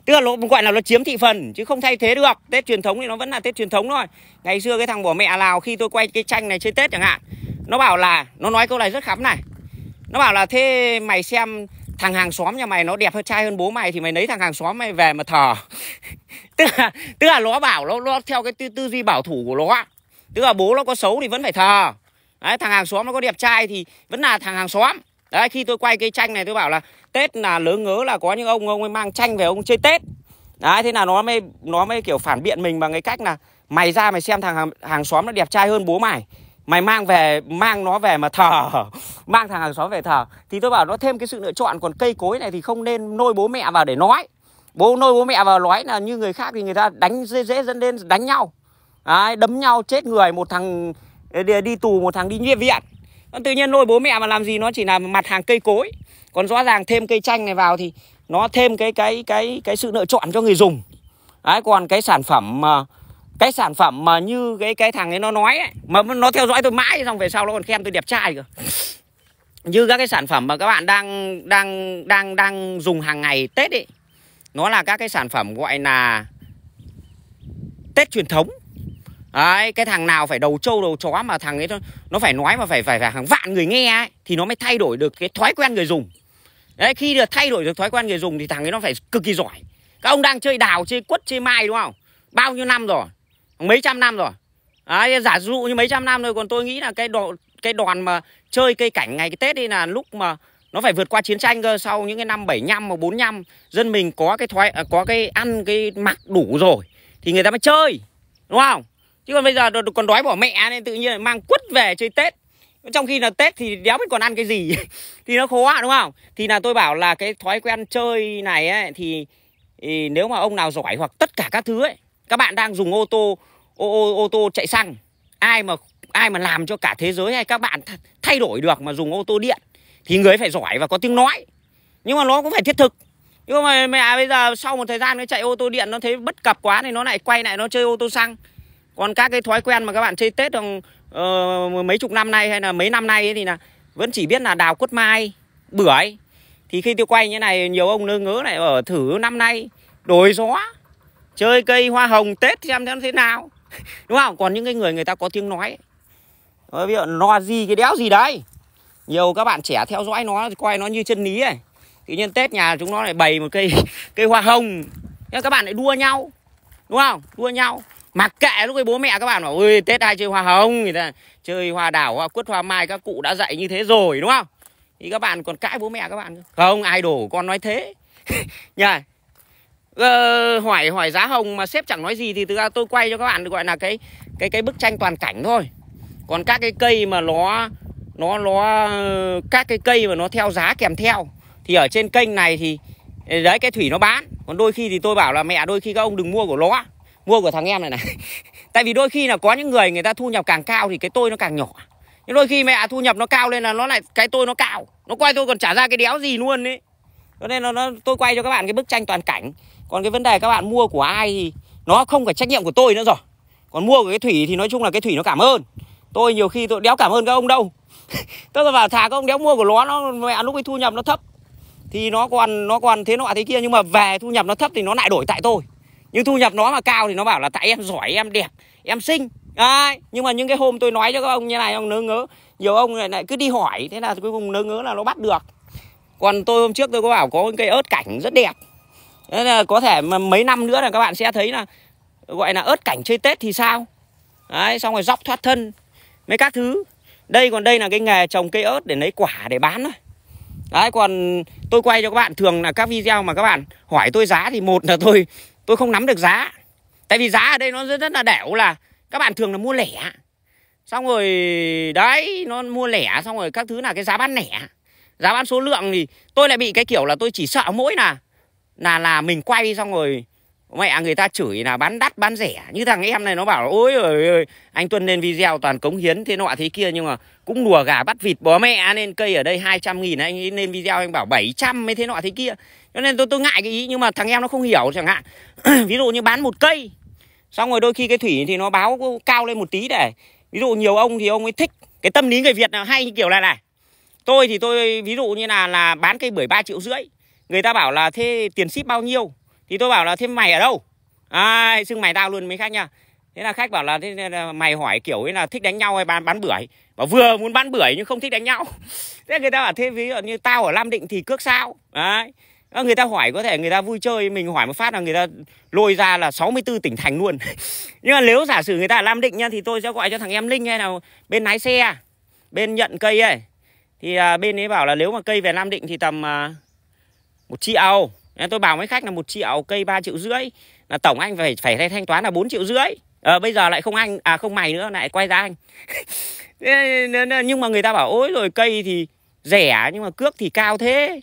tức là nó gọi là nó chiếm thị phần chứ không thay thế được tết truyền thống thì nó vẫn là tết truyền thống thôi ngày xưa cái thằng bỏ mẹ lào khi tôi quay cây chanh này chơi tết chẳng hạn nó bảo là nó nói câu này rất khắm này nó bảo là thế mày xem thằng hàng xóm nhà mày nó đẹp hơn trai hơn bố mày thì mày lấy thằng hàng xóm mày về mà thờ tức là tức là nó bảo nó, nó theo cái tư, tư duy bảo thủ của nó tức là bố nó có xấu thì vẫn phải thờ đấy, thằng hàng xóm nó có đẹp trai thì vẫn là thằng hàng xóm đấy khi tôi quay cái tranh này tôi bảo là tết là lớn ngớ là có những ông ông ấy mang tranh về ông chơi tết đấy thế là nó mới nó mới kiểu phản biện mình bằng cái cách là mày ra mày xem thằng hàng, hàng xóm nó đẹp trai hơn bố mày mày mang về mang nó về mà thờ mang thằng hàng xóm về thờ thì tôi bảo nó thêm cái sự lựa chọn còn cây cối này thì không nên nôi bố mẹ vào để nói bố nôi bố mẹ vào nói là như người khác thì người ta đánh dễ, dễ dẫn đến đánh nhau Đấy, đấm nhau chết người một thằng ờ, đi, đi tù một thằng đi nhiễm viện còn tự nhiên nôi bố mẹ mà làm gì nó chỉ là mặt hàng cây cối còn rõ ràng thêm cây chanh này vào thì nó thêm cái cái cái cái sự lựa chọn cho người dùng Đấy, còn cái sản phẩm uh, cái sản phẩm mà như cái cái thằng ấy nó nói ấy, mà nó theo dõi tôi mãi xong về sau nó còn khen tôi đẹp trai cơ như các cái sản phẩm mà các bạn đang đang đang đang dùng hàng ngày Tết ấy nó là các cái sản phẩm gọi là Tết truyền thống Đấy, cái thằng nào phải đầu trâu đầu chó mà thằng ấy nó phải nói mà phải phải phải hàng vạn người nghe ấy, thì nó mới thay đổi được cái thói quen người dùng. Đấy, khi được thay đổi được thói quen người dùng thì thằng ấy nó phải cực kỳ giỏi. Các ông đang chơi đào, chơi quất, chơi mai đúng không? Bao nhiêu năm rồi? mấy trăm năm rồi Đấy, giả dụ như mấy trăm năm rồi còn tôi nghĩ là cái độ cái đoàn mà chơi cây cảnh ngày cái Tết đi là lúc mà nó phải vượt qua chiến tranh cơ sau những cái năm 75 mà 45 dân mình có cái thoái à, có cái ăn cái mặc đủ rồi thì người ta mới chơi đúng không chứ còn bây giờ còn đói bỏ mẹ nên tự nhiên mang quất về chơi Tết trong khi là Tết thì đéo biết còn ăn cái gì thì nó khó đúng không thì là tôi bảo là cái thói quen chơi này ấy, thì, thì nếu mà ông nào giỏi hoặc tất cả các thứ ấy các bạn đang dùng ô tô ô, ô, ô tô chạy xăng ai mà ai mà làm cho cả thế giới hay các bạn thay đổi được mà dùng ô tô điện thì người ấy phải giỏi và có tiếng nói nhưng mà nó cũng phải thiết thực nhưng mà mẹ bây giờ sau một thời gian nó chạy ô tô điện nó thấy bất cập quá thì nó lại quay lại nó chơi ô tô xăng còn các cái thói quen mà các bạn chơi tết trong uh, mấy chục năm nay hay là mấy năm nay thì là vẫn chỉ biết là đào quất mai bưởi thì khi tôi quay như này nhiều ông nơ ngớ này ở thử năm nay đổi gió chơi cây hoa hồng tết xem nó thế nào đúng không còn những cái người người ta có tiếng nói ví dụ nó gì cái đéo gì đấy nhiều các bạn trẻ theo dõi nó coi nó như chân lý ấy tự nhiên tết nhà chúng nó lại bày một cây cây hoa hồng nhưng các bạn lại đua nhau đúng không đua nhau mặc kệ lúc ấy bố mẹ các bạn bảo ôi tết ai chơi hoa hồng người ta chơi hoa đảo hoa quất hoa mai các cụ đã dạy như thế rồi đúng không thì các bạn còn cãi bố mẹ các bạn không ai đổ con nói thế nha Ờ, hỏi hỏi giá hồng mà sếp chẳng nói gì thì thực ra tôi quay cho các bạn được gọi là cái cái cái bức tranh toàn cảnh thôi còn các cái cây mà nó nó nó các cái cây mà nó theo giá kèm theo thì ở trên kênh này thì ờ, đấy cái thủy nó bán còn đôi khi thì tôi bảo là mẹ đôi khi các ông đừng mua của nó mua của thằng em này này tại vì đôi khi là có những người người ta thu nhập càng cao thì cái tôi nó càng nhỏ nhưng đôi khi mẹ thu nhập nó cao lên là nó lại cái tôi nó cao nó quay tôi còn trả ra cái đéo gì luôn ấy cho nên là nó tôi quay cho các bạn cái bức tranh toàn cảnh còn cái vấn đề các bạn mua của ai thì nó không phải trách nhiệm của tôi nữa rồi còn mua của cái thủy thì nói chung là cái thủy nó cảm ơn tôi nhiều khi tôi đéo cảm ơn các ông đâu tôi là vào thà các ông đéo mua của nó nó mẹ lúc cái thu nhập nó thấp thì nó còn nó còn thế nọ thế kia nhưng mà về thu nhập nó thấp thì nó lại đổi tại tôi nhưng thu nhập nó mà cao thì nó bảo là tại em giỏi em đẹp em xinh à, nhưng mà những cái hôm tôi nói cho các ông như này ông nớ ngớ nhiều ông lại, lại cứ đi hỏi thế là cuối cùng nớ ngớ là nó bắt được còn tôi hôm trước tôi có bảo có cái cây ớt cảnh rất đẹp nên là có thể mấy năm nữa là các bạn sẽ thấy là gọi là ớt cảnh chơi Tết thì sao. Đấy, xong rồi dọc thoát thân mấy các thứ. Đây còn đây là cái nghề trồng cây ớt để lấy quả để bán thôi. Đấy còn tôi quay cho các bạn thường là các video mà các bạn hỏi tôi giá thì một là tôi tôi không nắm được giá. Tại vì giá ở đây nó rất, rất là đẻo là các bạn thường là mua lẻ. Xong rồi đấy nó mua lẻ xong rồi các thứ là cái giá bán lẻ. Giá bán số lượng thì tôi lại bị cái kiểu là tôi chỉ sợ mỗi là là là mình quay xong rồi mẹ người ta chửi là bán đắt bán rẻ như thằng em này nó bảo ôi ơi ơi anh tuân lên video toàn cống hiến thế nọ thế kia nhưng mà cũng đùa gà bắt vịt bố mẹ lên cây ở đây 200 nghìn anh ấy lên video anh bảo 700 mấy thế nọ thế kia cho nên tôi tôi ngại cái ý nhưng mà thằng em nó không hiểu chẳng hạn ví dụ như bán một cây xong rồi đôi khi cái thủy thì nó báo cao lên một tí để ví dụ nhiều ông thì ông ấy thích cái tâm lý người Việt là hay kiểu này này tôi thì tôi ví dụ như là là bán cây bưởi ba triệu rưỡi người ta bảo là thế tiền ship bao nhiêu thì tôi bảo là thế mày ở đâu à, xưng mày tao luôn mấy khách nha thế là khách bảo là, thế là mày hỏi kiểu ấy là thích đánh nhau hay bán bán bưởi bảo vừa muốn bán bưởi nhưng không thích đánh nhau thế người ta bảo thế ví dụ như tao ở lam định thì cước sao đấy à, người ta hỏi có thể người ta vui chơi mình hỏi một phát là người ta lôi ra là 64 tỉnh thành luôn nhưng mà nếu giả sử người ta ở lam định nha thì tôi sẽ gọi cho thằng em linh hay nào bên lái xe bên nhận cây ấy thì à, bên ấy bảo là nếu mà cây về lam định thì tầm à, một triệu nên tôi bảo mấy khách là một triệu cây 3 triệu rưỡi là tổng anh phải phải thanh toán là 4 triệu rưỡi à, bây giờ lại không anh à không mày nữa lại quay ra anh nhưng mà người ta bảo ôi rồi cây thì rẻ nhưng mà cước thì cao thế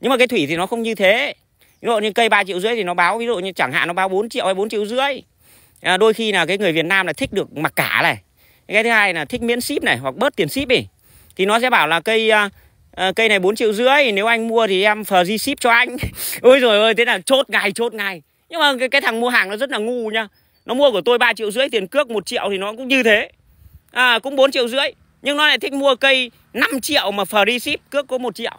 nhưng mà cái thủy thì nó không như thế ví dụ như cây 3 triệu rưỡi thì nó báo ví dụ như chẳng hạn nó báo 4 triệu hay 4 triệu rưỡi à, đôi khi là cái người Việt Nam là thích được mặc cả này cái thứ hai là thích miễn ship này hoặc bớt tiền ship đi thì nó sẽ bảo là cây à, à, cây này 4 triệu rưỡi nếu anh mua thì em phờ di ship cho anh ôi rồi ơi thế là chốt ngày chốt ngày nhưng mà cái, cái thằng mua hàng nó rất là ngu nha nó mua của tôi 3 triệu rưỡi tiền cước 1 triệu thì nó cũng như thế à, cũng 4 triệu rưỡi nhưng nó lại thích mua cây 5 triệu mà phờ đi ship cước có 1 triệu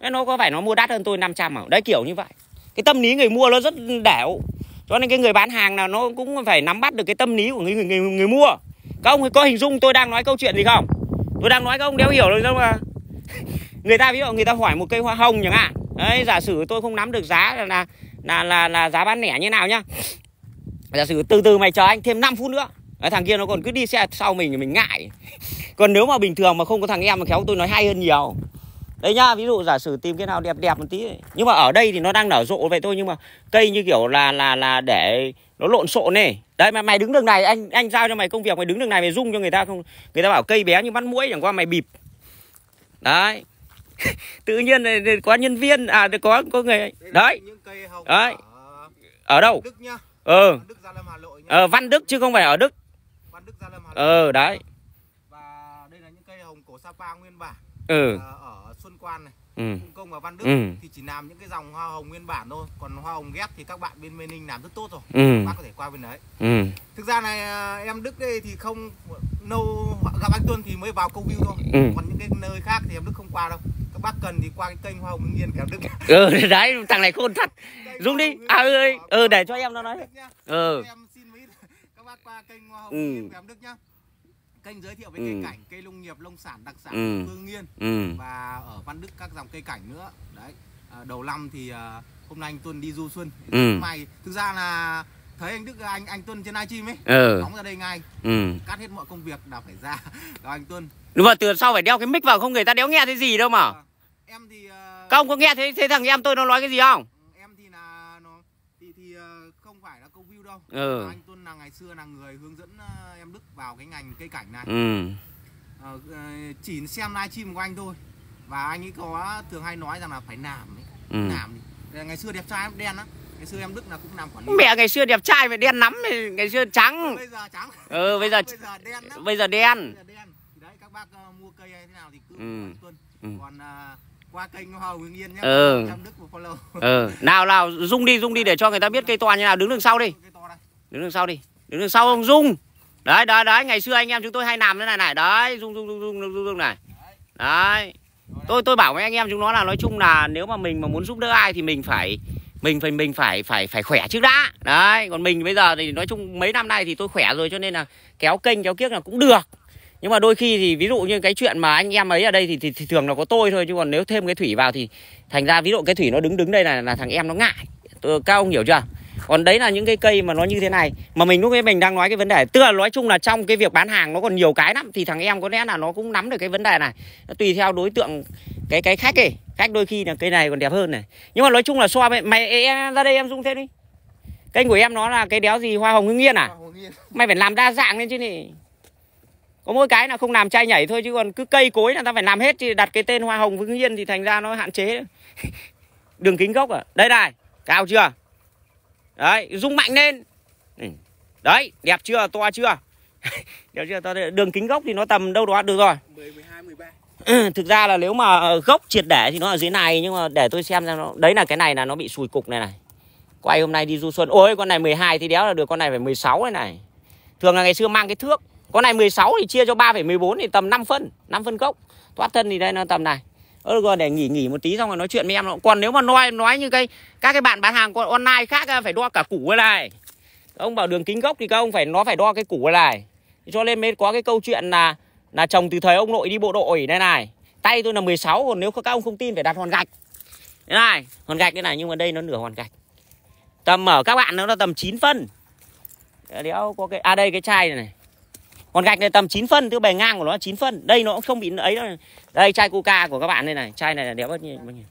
nên nó có phải nó mua đắt hơn tôi 500 không Đấy kiểu như vậy Cái tâm lý người mua nó rất đẻo Cho nên cái người bán hàng nào nó cũng phải nắm bắt được cái tâm lý của người người, người, người mua Các ông có hình dung tôi đang nói câu chuyện gì không Tôi đang nói các ông đéo hiểu đâu mà người ta ví dụ người ta hỏi một cây hoa hồng chẳng hạn đấy giả sử tôi không nắm được giá là là là là, là giá bán lẻ như nào nhá giả sử từ từ mày chờ anh thêm 5 phút nữa đấy, thằng kia nó còn cứ đi xe sau mình thì mình ngại còn nếu mà bình thường mà không có thằng em mà khéo tôi nói hay hơn nhiều đấy nhá ví dụ giả sử tìm cái nào đẹp đẹp một tí ấy. nhưng mà ở đây thì nó đang nở rộ vậy thôi nhưng mà cây như kiểu là là là để nó lộn xộn này đấy mà mày đứng đường này anh anh giao cho mày công việc mày đứng đường này mày rung cho người ta không người ta bảo cây bé như bắt mũi chẳng qua mày bịp đấy tự nhiên này có nhân viên à có có người đấy đấy ở, ở đâu Đức nhá. Ừ. ờ Đức Gia Văn Đức chứ không phải ở Đức Văn Đức Gia Lâm, Hà ờ, Nội ờ đấy và đây là những cây hồng cổ Sapa nguyên bản ừ. Ờ, ở Xuân Quan này ừ.
Công và Văn Đức ừ. thì chỉ làm những cái dòng hoa hồng nguyên bản thôi còn hoa hồng ghép thì các bạn bên Mê Ninh làm rất tốt rồi ừ. bác có thể qua bên đấy ừ. thực ra này à, em Đức đây thì không lâu gặp anh Tuân thì mới vào câu view thôi ừ. còn những cái nơi khác thì em Đức không qua đâu các bác cần thì qua cái kênh hoa hồng hưng yên
kéo đức ừ đấy thằng này khôn thật dung đi à ừ ơi ừ để cho em nó nói ừ em xin mấy các bác qua kênh hoa hồng hưng yên kéo đức nhá kênh giới thiệu về ừ. cây cảnh cây nông nghiệp nông sản đặc sản ừ. hương yên
ừ. và ở văn đức các dòng cây cảnh nữa đấy à, đầu năm thì à, hôm nay anh tuân đi du xuân mày thực ra là thấy anh Đức anh anh Tuân trên livestream ấy, ừ. phóng ra đây ngay. Cắt hết mọi công việc là phải ra. rồi anh Tuân.
Đúng rồi, từ sau phải đeo cái mic vào không người ta đéo nghe thấy gì đâu mà. À em thì uh... Các ông có nghe thấy, thấy thằng em tôi nó nói cái gì không? Em thì là nó thì
thì ờ, không phải là câu view đâu. Ừ. Anh Tuân là ngày xưa là người hướng dẫn ờ, em Đức vào cái ngành cây cảnh này. Ừ. Uh, chỉ xem livestream của anh thôi. Và anh ấy có thường hay nói rằng là phải làm ấy. Ừ. Làm đi. Ngày xưa đẹp trai em đen á ngày xưa em Đức là cũng làm quản lý mẹ
ngày xưa đẹp trai phải đen lắm ngày xưa trắng bây giờ trắng ừ bây giờ bây giờ đen lắm. bây giờ đen, bây giờ
đen. đấy các bác uh, mua cây hay thế nào thì cứ ừ. tuân ừ. còn uh, qua kênh Hầu Hưng Yên
nhé. Ừ. Đức follow. Ừ. Nào nào Dung đi Dung đi để cho người ta biết cây to như nào đứng đằng sau đi. Đứng đằng sau đi. Đứng đằng sau ông Dung. Đấy đấy đấy ngày xưa anh em chúng tôi hay làm thế này này. Đấy Dung Dung Dung Dung Dung, dung này. Đấy. Tôi tôi bảo với anh em chúng nó là nói chung là nếu mà mình mà muốn giúp đỡ ai thì mình phải mình phải mình phải phải phải khỏe trước đã. Đấy, còn mình bây giờ thì nói chung mấy năm nay thì tôi khỏe rồi cho nên là kéo kênh kéo kiếc là cũng được nhưng mà đôi khi thì ví dụ như cái chuyện mà anh em ấy ở đây thì, thì, thì thường là có tôi thôi chứ còn nếu thêm cái thủy vào thì thành ra ví dụ cái thủy nó đứng đứng đây là là thằng em nó ngại tôi, các ông hiểu chưa còn đấy là những cái cây mà nó như thế này mà mình lúc ấy mình đang nói cái vấn đề tức là nói chung là trong cái việc bán hàng nó còn nhiều cái lắm thì thằng em có lẽ là nó cũng nắm được cái vấn đề này nó tùy theo đối tượng cái cái khách ấy khách đôi khi là cây này còn đẹp hơn này nhưng mà nói chung là so mày, mày em ra đây em dung thế đi cây của em nó là cái đéo gì hoa hồng hưng yên à mày phải làm đa dạng lên chứ này có mỗi cái là không làm trai nhảy thôi chứ còn cứ cây cối là ta phải làm hết chứ đặt cái tên hoa hồng vương Yên thì thành ra nó hạn chế đường kính gốc à đây này cao chưa đấy rung mạnh lên ừ. đấy đẹp chưa to chưa đẹp chưa to đường kính gốc thì nó tầm đâu đó được rồi 12, 13 thực ra là nếu mà gốc triệt để thì nó ở dưới này nhưng mà để tôi xem ra nó đấy là cái này là nó bị sùi cục này này quay hôm nay đi du xuân ôi con này 12 thì đéo là được con này phải 16 này này thường là ngày xưa mang cái thước con này 16 thì chia cho 3,14 thì tầm 5 phân 5 phân gốc thoát thân thì đây nó tầm này ơ ừ, để nghỉ nghỉ một tí xong rồi nói chuyện với em còn nếu mà nói nói như cái các cái bạn bán hàng online khác phải đo cả củ này ông bảo đường kính gốc thì các ông phải nó phải đo cái củ này cho nên mới có cái câu chuyện là là chồng từ thời ông nội đi bộ đội đây này tay tôi là 16 còn nếu các ông không tin phải đặt hòn gạch thế này hòn gạch thế này nhưng mà đây nó nửa hòn gạch tầm ở các bạn nó là tầm 9 phân đéo có cái à đây cái chai này còn gạch này tầm 9 phân tức bề ngang của nó 9 phân đây nó cũng không bị ấy đâu đây chai coca của các bạn đây này chai này là đéo bao nhiêu bao nhiêu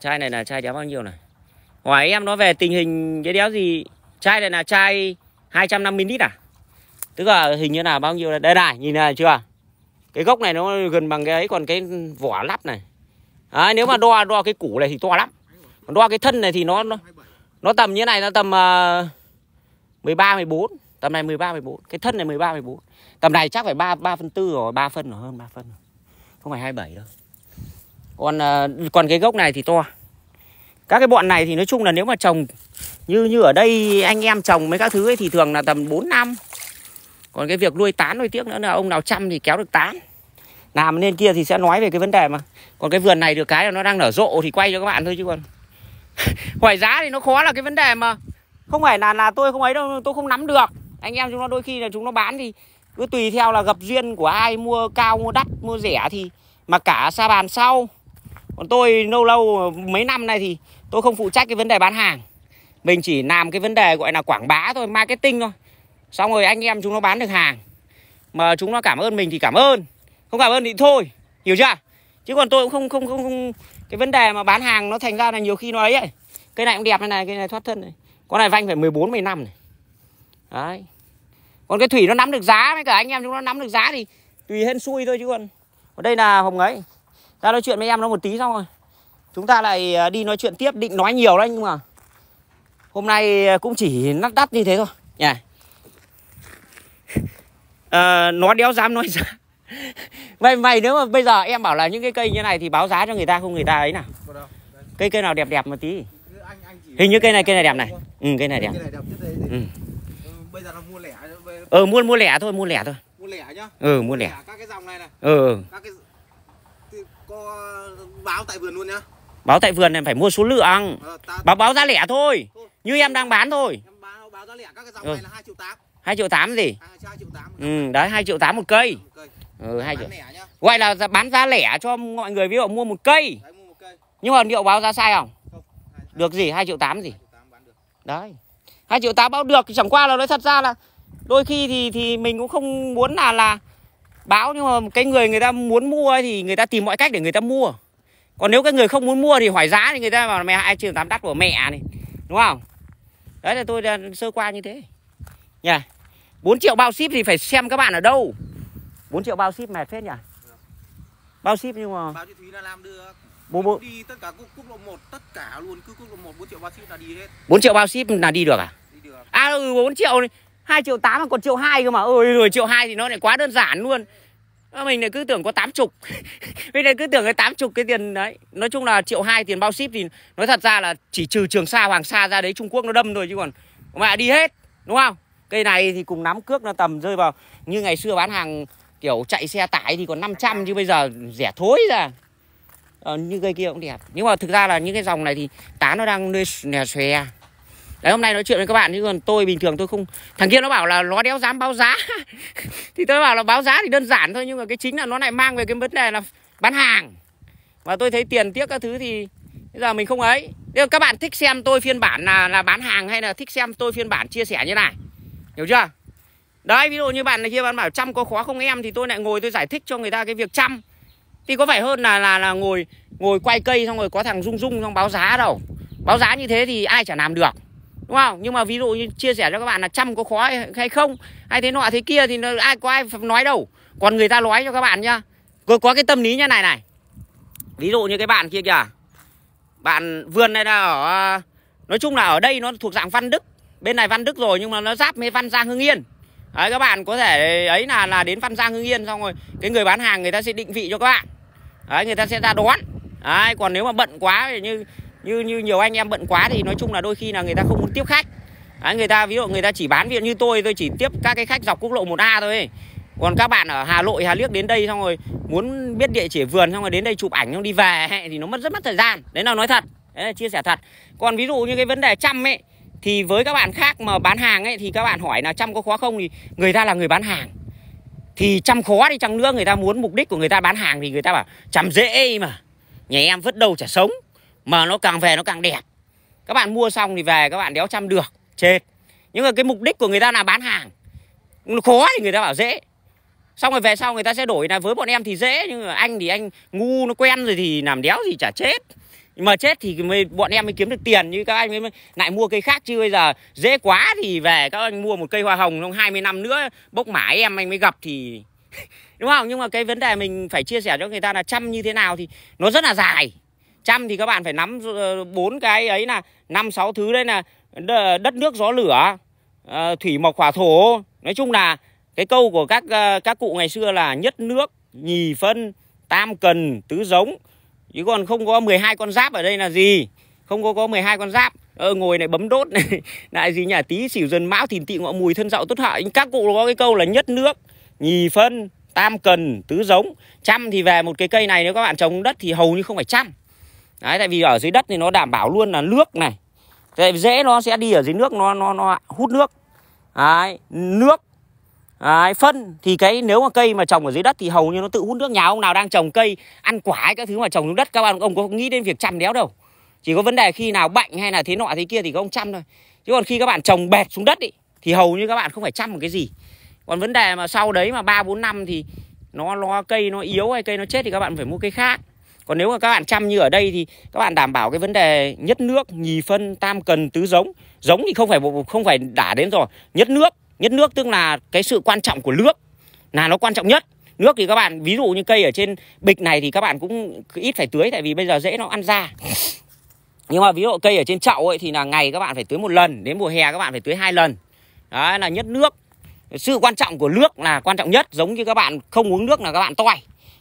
chai này là chai đéo bao nhiêu này hỏi em nó về tình hình cái đéo gì chai này là chai 250 lít à tức là hình như là bao nhiêu đây này nhìn này chưa cái gốc này nó gần bằng cái ấy còn cái vỏ lắp này Đấy, nếu mà đo đo cái củ này thì to lắm còn đo cái thân này thì nó nó, nó tầm như này nó tầm uh, 13 14 tầm này 13 14 cái thân này 13 14 tầm này chắc phải 3 3 phân tư rồi 3 phân rồi hơn 3 phân rồi. không phải 27 đâu còn ờ, còn cái gốc này thì to các cái bọn này thì nói chung là nếu mà trồng như như ở đây anh em trồng mấy các thứ ấy thì thường là tầm 4 năm còn cái việc nuôi tán nuôi tiếc nữa là ông nào chăm thì kéo được tán làm nên kia thì sẽ nói về cái vấn đề mà còn cái vườn này được cái là nó đang nở rộ thì quay cho các bạn thôi chứ còn hỏi giá thì nó khó là cái vấn đề mà không phải là là tôi không ấy đâu tôi không nắm được anh em chúng nó đôi khi là chúng nó bán thì cứ tùy theo là gặp duyên của ai mua cao mua đắt mua rẻ thì mà cả sa bàn sau còn tôi lâu lâu mấy năm nay thì tôi không phụ trách cái vấn đề bán hàng mình chỉ làm cái vấn đề gọi là quảng bá thôi marketing thôi xong rồi anh em chúng nó bán được hàng mà chúng nó cảm ơn mình thì cảm ơn không cảm ơn thì thôi hiểu chưa chứ còn tôi cũng không không không, không cái vấn đề mà bán hàng nó thành ra là nhiều khi nó ấy, ấy. cái này cũng đẹp này này cái này thoát thân này con này vanh phải 14 15 này đấy còn cái thủy nó nắm được giá với cả anh em chúng nó nắm được giá thì tùy hên xui thôi chứ còn ở đây là hồng ấy ta nói chuyện với em nó một tí xong rồi chúng ta lại à, đi nói chuyện tiếp định nói nhiều đấy nhưng mà hôm nay à, cũng chỉ nắt đắt như thế thôi nhỉ yeah. à, nó đéo dám nói giá mày mày nếu mà bây giờ em bảo là những cái cây như này thì báo giá cho người ta không người ta ấy nào cây cây nào đẹp đẹp một tí hình như cây này cây này đẹp này ừ cây này đẹp ừ bây giờ là mua lẻ ờ mua mua lẻ thôi mua lẻ thôi mua lẻ nhá ừ mua lẻ, các cái dòng này này ừ, ừ. các cái
có báo tại vườn luôn nhá
báo tại vườn này phải mua số lượng ờ, ta... báo báo giá lẻ thôi, thôi. như em đang bán thôi em báo, báo giá lẻ các cái dòng ừ. này là hai triệu tám hai triệu tám gì à, hai triệu tám ừ đấy hai triệu tám một cây ừ hai triệu gọi là bán giá lẻ cho mọi người ví dụ mua một cây đấy, mua một cây nhưng mà liệu báo giá sai không, không. 2, 2, được gì hai triệu tám gì 2, 8, đấy hai triệu tám báo được chẳng qua là nói thật ra là đôi khi thì thì mình cũng không muốn là là báo nhưng mà cái người người ta muốn mua thì người ta tìm mọi cách để người ta mua còn nếu cái người không muốn mua thì hỏi giá thì người ta bảo mẹ hai triệu tám đắt của mẹ này đúng không đấy là tôi đã sơ qua như thế nhỉ yeah. 4 triệu bao ship thì phải xem các bạn ở đâu 4 triệu bao ship mệt phết nhỉ bao ship nhưng mà bao chị Thúy là làm được bố bố đi tất cả quốc, quốc lộ 1 tất cả luôn cứ quốc lộ 1 4 triệu bao ship là đi hết 4 triệu bao ship là đi được à à ừ 4 triệu này hai triệu tám mà còn triệu hai cơ mà ôi rồi triệu hai thì nó lại quá đơn giản luôn à, mình lại cứ tưởng có tám chục Mình lại cứ tưởng cái tám chục cái tiền đấy Nói chung là triệu hai tiền bao ship thì Nói thật ra là chỉ trừ Trường Sa, Hoàng Sa ra đấy Trung Quốc nó đâm rồi chứ còn Mẹ đi hết đúng không Cây này thì cùng nắm cước nó tầm rơi vào Như ngày xưa bán hàng kiểu chạy xe tải thì còn 500 Chứ bây giờ rẻ thối ra ờ, Như cây kia cũng đẹp Nhưng mà thực ra là những cái dòng này thì Tán nó đang nơi xòe đấy hôm nay nói chuyện với các bạn nhưng còn tôi bình thường tôi không thằng kia nó bảo là nó đéo dám báo giá thì tôi bảo là báo giá thì đơn giản thôi nhưng mà cái chính là nó lại mang về cái vấn đề là bán hàng và tôi thấy tiền tiếc các thứ thì bây giờ mình không ấy nếu các bạn thích xem tôi phiên bản là là bán hàng hay là thích xem tôi phiên bản chia sẻ như này hiểu chưa đấy ví dụ như bạn này kia bạn bảo chăm có khó không em thì tôi lại ngồi tôi giải thích cho người ta cái việc chăm thì có phải hơn là là là ngồi ngồi quay cây xong rồi có thằng rung rung xong báo giá đâu báo giá như thế thì ai chả làm được đúng không nhưng mà ví dụ như chia sẻ cho các bạn là chăm có khó hay không hay thế nọ thế kia thì ai có ai nói đâu còn người ta nói cho các bạn nhá có, có cái tâm lý như này này ví dụ như cái bạn kia kìa bạn vườn này là ở à, nói chung là ở đây nó thuộc dạng văn đức bên này văn đức rồi nhưng mà nó giáp với văn giang hưng yên đấy các bạn có thể ấy là là đến văn giang hưng yên xong rồi cái người bán hàng người ta sẽ định vị cho các bạn đấy người ta sẽ ra đón đấy còn nếu mà bận quá thì như như như nhiều anh em bận quá thì nói chung là đôi khi là người ta không muốn tiếp khách Đấy, người ta ví dụ người ta chỉ bán viện như tôi tôi chỉ tiếp các cái khách dọc quốc lộ 1A thôi còn các bạn ở Hà Nội Hà Liếc đến đây xong rồi muốn biết địa chỉ vườn xong rồi đến đây chụp ảnh xong đi về thì nó mất rất mất thời gian đấy là nói thật đấy là chia sẻ thật còn ví dụ như cái vấn đề chăm ấy thì với các bạn khác mà bán hàng ấy thì các bạn hỏi là chăm có khó không thì người ta là người bán hàng thì chăm khó đi chăng nữa người ta muốn mục đích của người ta bán hàng thì người ta bảo chăm dễ mà nhà em vứt đầu chả sống mà nó càng về nó càng đẹp các bạn mua xong thì về các bạn đéo chăm được chết nhưng mà cái mục đích của người ta là bán hàng khó thì người ta bảo dễ xong rồi về sau người ta sẽ đổi là với bọn em thì dễ nhưng mà anh thì anh ngu nó quen rồi thì làm đéo gì chả chết mà chết thì mới, bọn em mới kiếm được tiền như các anh mới lại mua cây khác chứ bây giờ dễ quá thì về các anh mua một cây hoa hồng trong 20 năm nữa bốc mã em anh mới gặp thì đúng không nhưng mà cái vấn đề mình phải chia sẻ cho người ta là chăm như thế nào thì nó rất là dài trăm thì các bạn phải nắm ờ, bốn cái ấy là năm sáu thứ đấy là đất nước gió lửa ờ, thủy mộc hỏa thổ nói chung là cái câu của các ờ, các cụ ngày xưa là nhất nước nhì phân tam cần tứ giống chứ còn không có 12 con giáp ở đây là gì không có có 12 con giáp ờ, ngồi này bấm đốt này lại gì nhà tí xỉu dần mão thìn tị ngọ mùi thân dậu tốt hợi các cụ có cái câu là nhất nước nhì phân tam cần tứ giống chăm thì về một cái cây này nếu các bạn trồng đất thì hầu như không phải chăm đấy tại vì ở dưới đất thì nó đảm bảo luôn là nước này tại dễ nó sẽ đi ở dưới nước nó nó nó hút nước đấy, nước Đấy, phân thì cái nếu mà cây mà trồng ở dưới đất thì hầu như nó tự hút nước nhà ông nào đang trồng cây ăn quả hay các thứ mà trồng xuống đất các bạn ông có nghĩ đến việc chăm đéo đâu chỉ có vấn đề khi nào bệnh hay là thế nọ thế kia thì các ông chăm thôi chứ còn khi các bạn trồng bẹt xuống đất ý, thì hầu như các bạn không phải chăm một cái gì còn vấn đề mà sau đấy mà ba bốn năm thì nó lo cây nó yếu hay cây nó chết thì các bạn phải mua cây khác còn nếu mà các bạn chăm như ở đây thì các bạn đảm bảo cái vấn đề nhất nước, nhì phân, tam cần, tứ giống. Giống thì không phải không phải đả đến rồi. Nhất nước, nhất nước tức là cái sự quan trọng của nước là nó quan trọng nhất. Nước thì các bạn ví dụ như cây ở trên bịch này thì các bạn cũng ít phải tưới tại vì bây giờ dễ nó ăn ra. Nhưng mà ví dụ cây ở trên chậu ấy thì là ngày các bạn phải tưới một lần, đến mùa hè các bạn phải tưới hai lần. Đấy là nhất nước. Sự quan trọng của nước là quan trọng nhất, giống như các bạn không uống nước là các bạn toi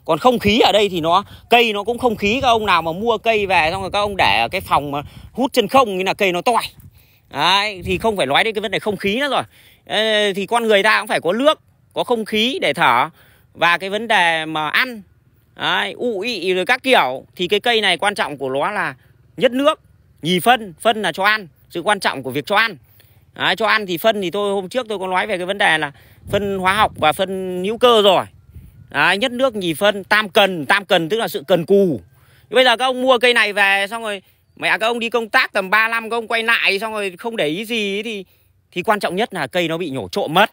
còn không khí ở đây thì nó cây nó cũng không khí các ông nào mà mua cây về xong rồi các ông để ở cái phòng mà hút chân không như là cây nó toi Đấy, thì không phải nói đến cái vấn đề không khí nữa rồi Ê, thì con người ta cũng phải có nước có không khí để thở và cái vấn đề mà ăn Đấy, ụ ị rồi các kiểu thì cái cây này quan trọng của nó là nhất nước nhì phân phân là cho ăn sự quan trọng của việc cho ăn Đấy, cho ăn thì phân thì tôi hôm trước tôi có nói về cái vấn đề là phân hóa học và phân hữu cơ rồi Đấy, nhất nước nhì phân tam cần tam cần tức là sự cần cù bây giờ các ông mua cây này về xong rồi mẹ các ông đi công tác tầm 3 năm các ông quay lại xong rồi không để ý gì thì thì quan trọng nhất là cây nó bị nhổ trộm mất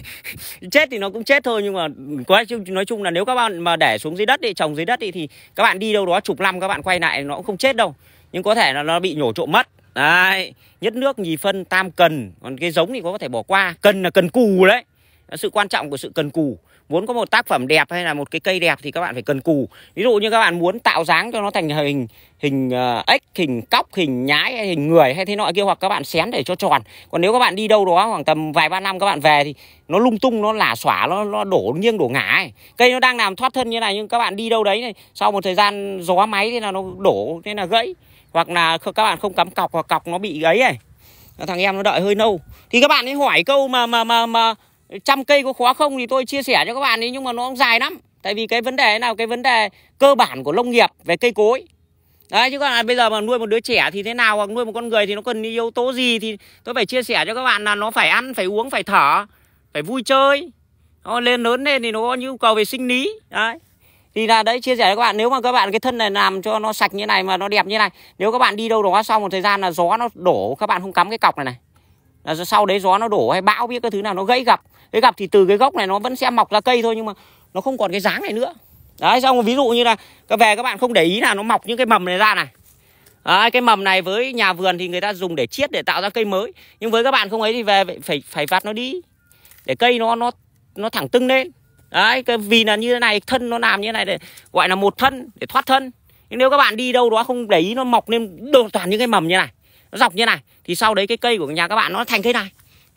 chết thì nó cũng chết thôi nhưng mà quá nói chung là nếu các bạn mà để xuống dưới đất để trồng dưới đất đi thì các bạn đi đâu đó chục năm các bạn quay lại nó cũng không chết đâu nhưng có thể là nó bị nhổ trộm mất đấy nhất nước nhì phân tam cần còn cái giống thì có thể bỏ qua cần là cần cù đấy sự quan trọng của sự cần cù muốn có một tác phẩm đẹp hay là một cái cây đẹp thì các bạn phải cần cù ví dụ như các bạn muốn tạo dáng cho nó thành hình hình ếch ờ, uh, hình cóc hình nhái hay hình người hay thế nọ kia hoặc các bạn xén để cho tròn còn nếu các bạn đi đâu đó khoảng tầm vài ba năm các bạn về thì nó lung tung nó lả xỏa nó, nó đổ nghiêng đổ ngã ấy. cây nó đang làm thoát thân như này nhưng các bạn đi đâu đấy này sau một thời gian gió máy thế là nó đổ thế là gãy hoặc là các bạn không cắm cọc hoặc cọc nó bị ấy ấy thằng em nó đợi hơi nâu thì các bạn ấy hỏi câu mà mà mà mà trăm cây có khóa không thì tôi chia sẻ cho các bạn đi nhưng mà nó cũng dài lắm tại vì cái vấn đề nào cái vấn đề cơ bản của nông nghiệp về cây cối đấy chứ còn là bây giờ mà nuôi một đứa trẻ thì thế nào hoặc nuôi một con người thì nó cần yếu tố gì thì tôi phải chia sẻ cho các bạn là nó phải ăn phải uống phải thở phải vui chơi nó lên lớn lên thì nó có nhu cầu về sinh lý đấy thì là đấy chia sẻ với các bạn nếu mà các bạn cái thân này làm cho nó sạch như này mà nó đẹp như này nếu các bạn đi đâu đó sau một thời gian là gió nó đổ các bạn không cắm cái cọc này này là sau đấy gió nó đổ hay bão biết cái thứ nào nó gãy gặp cái gặp thì từ cái gốc này nó vẫn sẽ mọc ra cây thôi nhưng mà nó không còn cái dáng này nữa đấy xong ví dụ như là về các bạn không để ý là nó mọc những cái mầm này ra này À, cái mầm này với nhà vườn thì người ta dùng để chiết để tạo ra cây mới nhưng với các bạn không ấy thì về phải phải vặt nó đi để cây nó nó nó thẳng tưng lên đấy cái vì là như thế này thân nó làm như thế này để gọi là một thân để thoát thân nhưng nếu các bạn đi đâu đó không để ý nó mọc lên đồ toàn những cái mầm như này nó dọc như này thì sau đấy cái cây của nhà các bạn nó thành thế này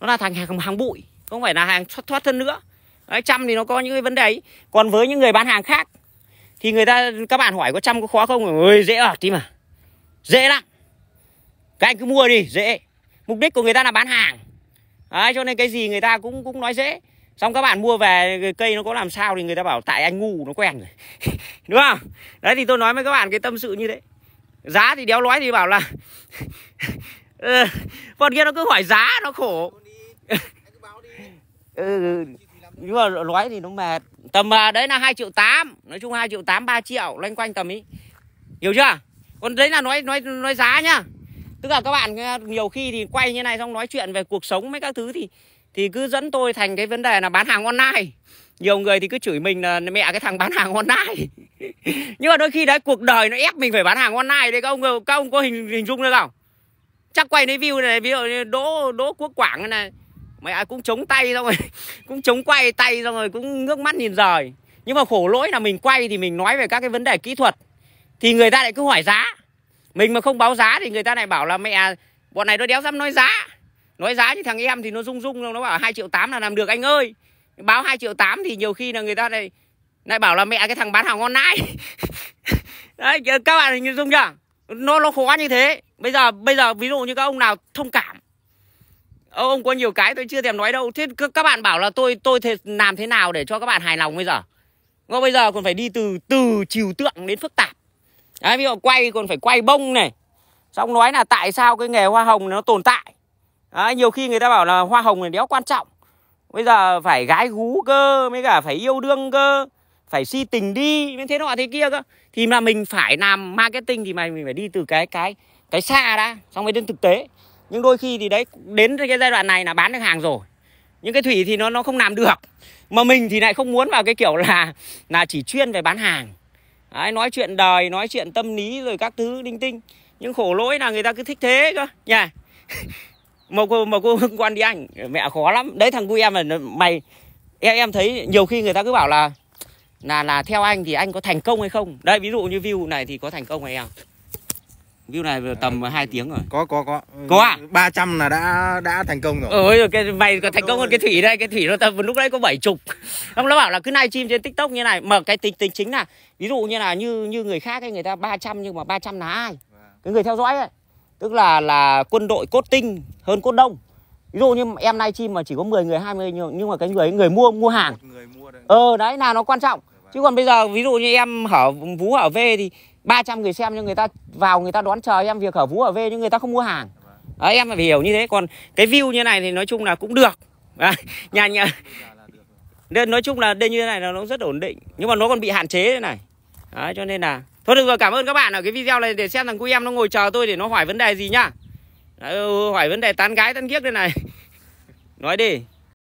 nó là thành hàng hàng bụi không phải là hàng thoát thoát thân nữa đấy, chăm thì nó có những cái vấn đề ấy. còn với những người bán hàng khác thì người ta các bạn hỏi có chăm có khó không ơi dễ ở tí mà dễ lắm các anh cứ mua đi dễ mục đích của người ta là bán hàng đấy, cho nên cái gì người ta cũng cũng nói dễ xong các bạn mua về cây nó có làm sao thì người ta bảo tại anh ngu nó quen rồi đúng không đấy thì tôi nói với các bạn cái tâm sự như thế giá thì đéo nói thì bảo là ờ, còn kia nó cứ hỏi giá nó khổ ừ, ừ, nhưng mà nói thì nó mệt tầm à, đấy là hai triệu tám nói chung hai triệu tám ba triệu loanh quanh tầm ý hiểu chưa còn đấy là nói nói nói giá nhá tức là các bạn à, nhiều khi thì quay như này xong nói chuyện về cuộc sống mấy các thứ thì thì cứ dẫn tôi thành cái vấn đề là bán hàng online nhiều người thì cứ chửi mình là mẹ cái thằng bán hàng online nhưng mà đôi khi đấy cuộc đời nó ép mình phải bán hàng online đấy các ông các ông có hình hình dung được không chắc quay lấy view này ví dụ như đỗ đỗ quốc quảng này mày ai cũng chống tay xong rồi cũng chống quay tay xong rồi cũng ngước mắt nhìn rời nhưng mà khổ lỗi là mình quay thì mình nói về các cái vấn đề kỹ thuật thì người ta lại cứ hỏi giá mình mà không báo giá thì người ta lại bảo là mẹ bọn này nó đéo dám nói giá nói giá thì thằng em thì nó rung rung nó bảo hai triệu tám là làm được anh ơi báo 2 triệu 8 thì nhiều khi là người ta này lại bảo là mẹ cái thằng bán hàng online đấy các bạn hình dung chưa nó nó khó như thế bây giờ bây giờ ví dụ như các ông nào thông cảm ông ông có nhiều cái tôi chưa thèm nói đâu thế các bạn bảo là tôi tôi thế, làm thế nào để cho các bạn hài lòng bây giờ nó bây giờ còn phải đi từ từ chiều tượng đến phức tạp đấy, ví dụ quay còn phải quay bông này xong nói là tại sao cái nghề hoa hồng nó tồn tại đấy, nhiều khi người ta bảo là hoa hồng này đéo quan trọng bây giờ phải gái gú cơ mới cả phải yêu đương cơ phải si tình đi mới thế nọ thế kia cơ thì mà mình phải làm marketing thì mà mình phải đi từ cái cái cái xa ra, xong mới đến thực tế nhưng đôi khi thì đấy đến cái giai đoạn này là bán được hàng rồi những cái thủy thì nó nó không làm được mà mình thì lại không muốn vào cái kiểu là là chỉ chuyên về bán hàng đấy, nói chuyện đời nói chuyện tâm lý rồi các thứ đinh tinh nhưng khổ lỗi là người ta cứ thích thế cơ nha yeah. mà cô mà cô quan đi anh mẹ khó lắm đấy thằng cu em là mày em em thấy nhiều khi người ta cứ bảo là là là theo anh thì anh có thành công hay không đây ví dụ như view này thì có thành công hay không
view này tầm à, 2 tiếng rồi có có có có à 300 là đã đã thành công rồi
ôi ừ, cái mày có thành công hơn cái thủy đây cái thủy nó tầm lúc đấy có bảy chục ông nó bảo là cứ nay chim trên tiktok như này mà cái tính tính chính là ví dụ như là như như người khác ấy người ta 300 nhưng mà 300 là ai vâng. cái người theo dõi ấy tức là là quân đội cốt tinh hơn cốt đông ví dụ như em nay chim mà chỉ có 10 người 20 mươi nhưng mà cái người người mua mua hàng ờ đấy là nó quan trọng vâng, vâng. chứ còn bây giờ ví dụ như em hở vú hở về thì 300 người xem nhưng người ta vào người ta đón chờ em việc hở vú hở về nhưng người ta không mua hàng vâng. đấy, em phải hiểu như thế còn cái view như này thì nói chung là cũng được à, nhà nhà nên nói chung là đây như thế này là nó rất ổn định nhưng mà nó còn bị hạn chế thế này đấy, cho nên là Thôi được rồi cảm ơn các bạn ở cái video này để xem thằng cu em nó ngồi chờ tôi để nó hỏi vấn đề gì nhá Đấy, ừ, hỏi vấn đề tán gái tán kiếc đây này Nói đi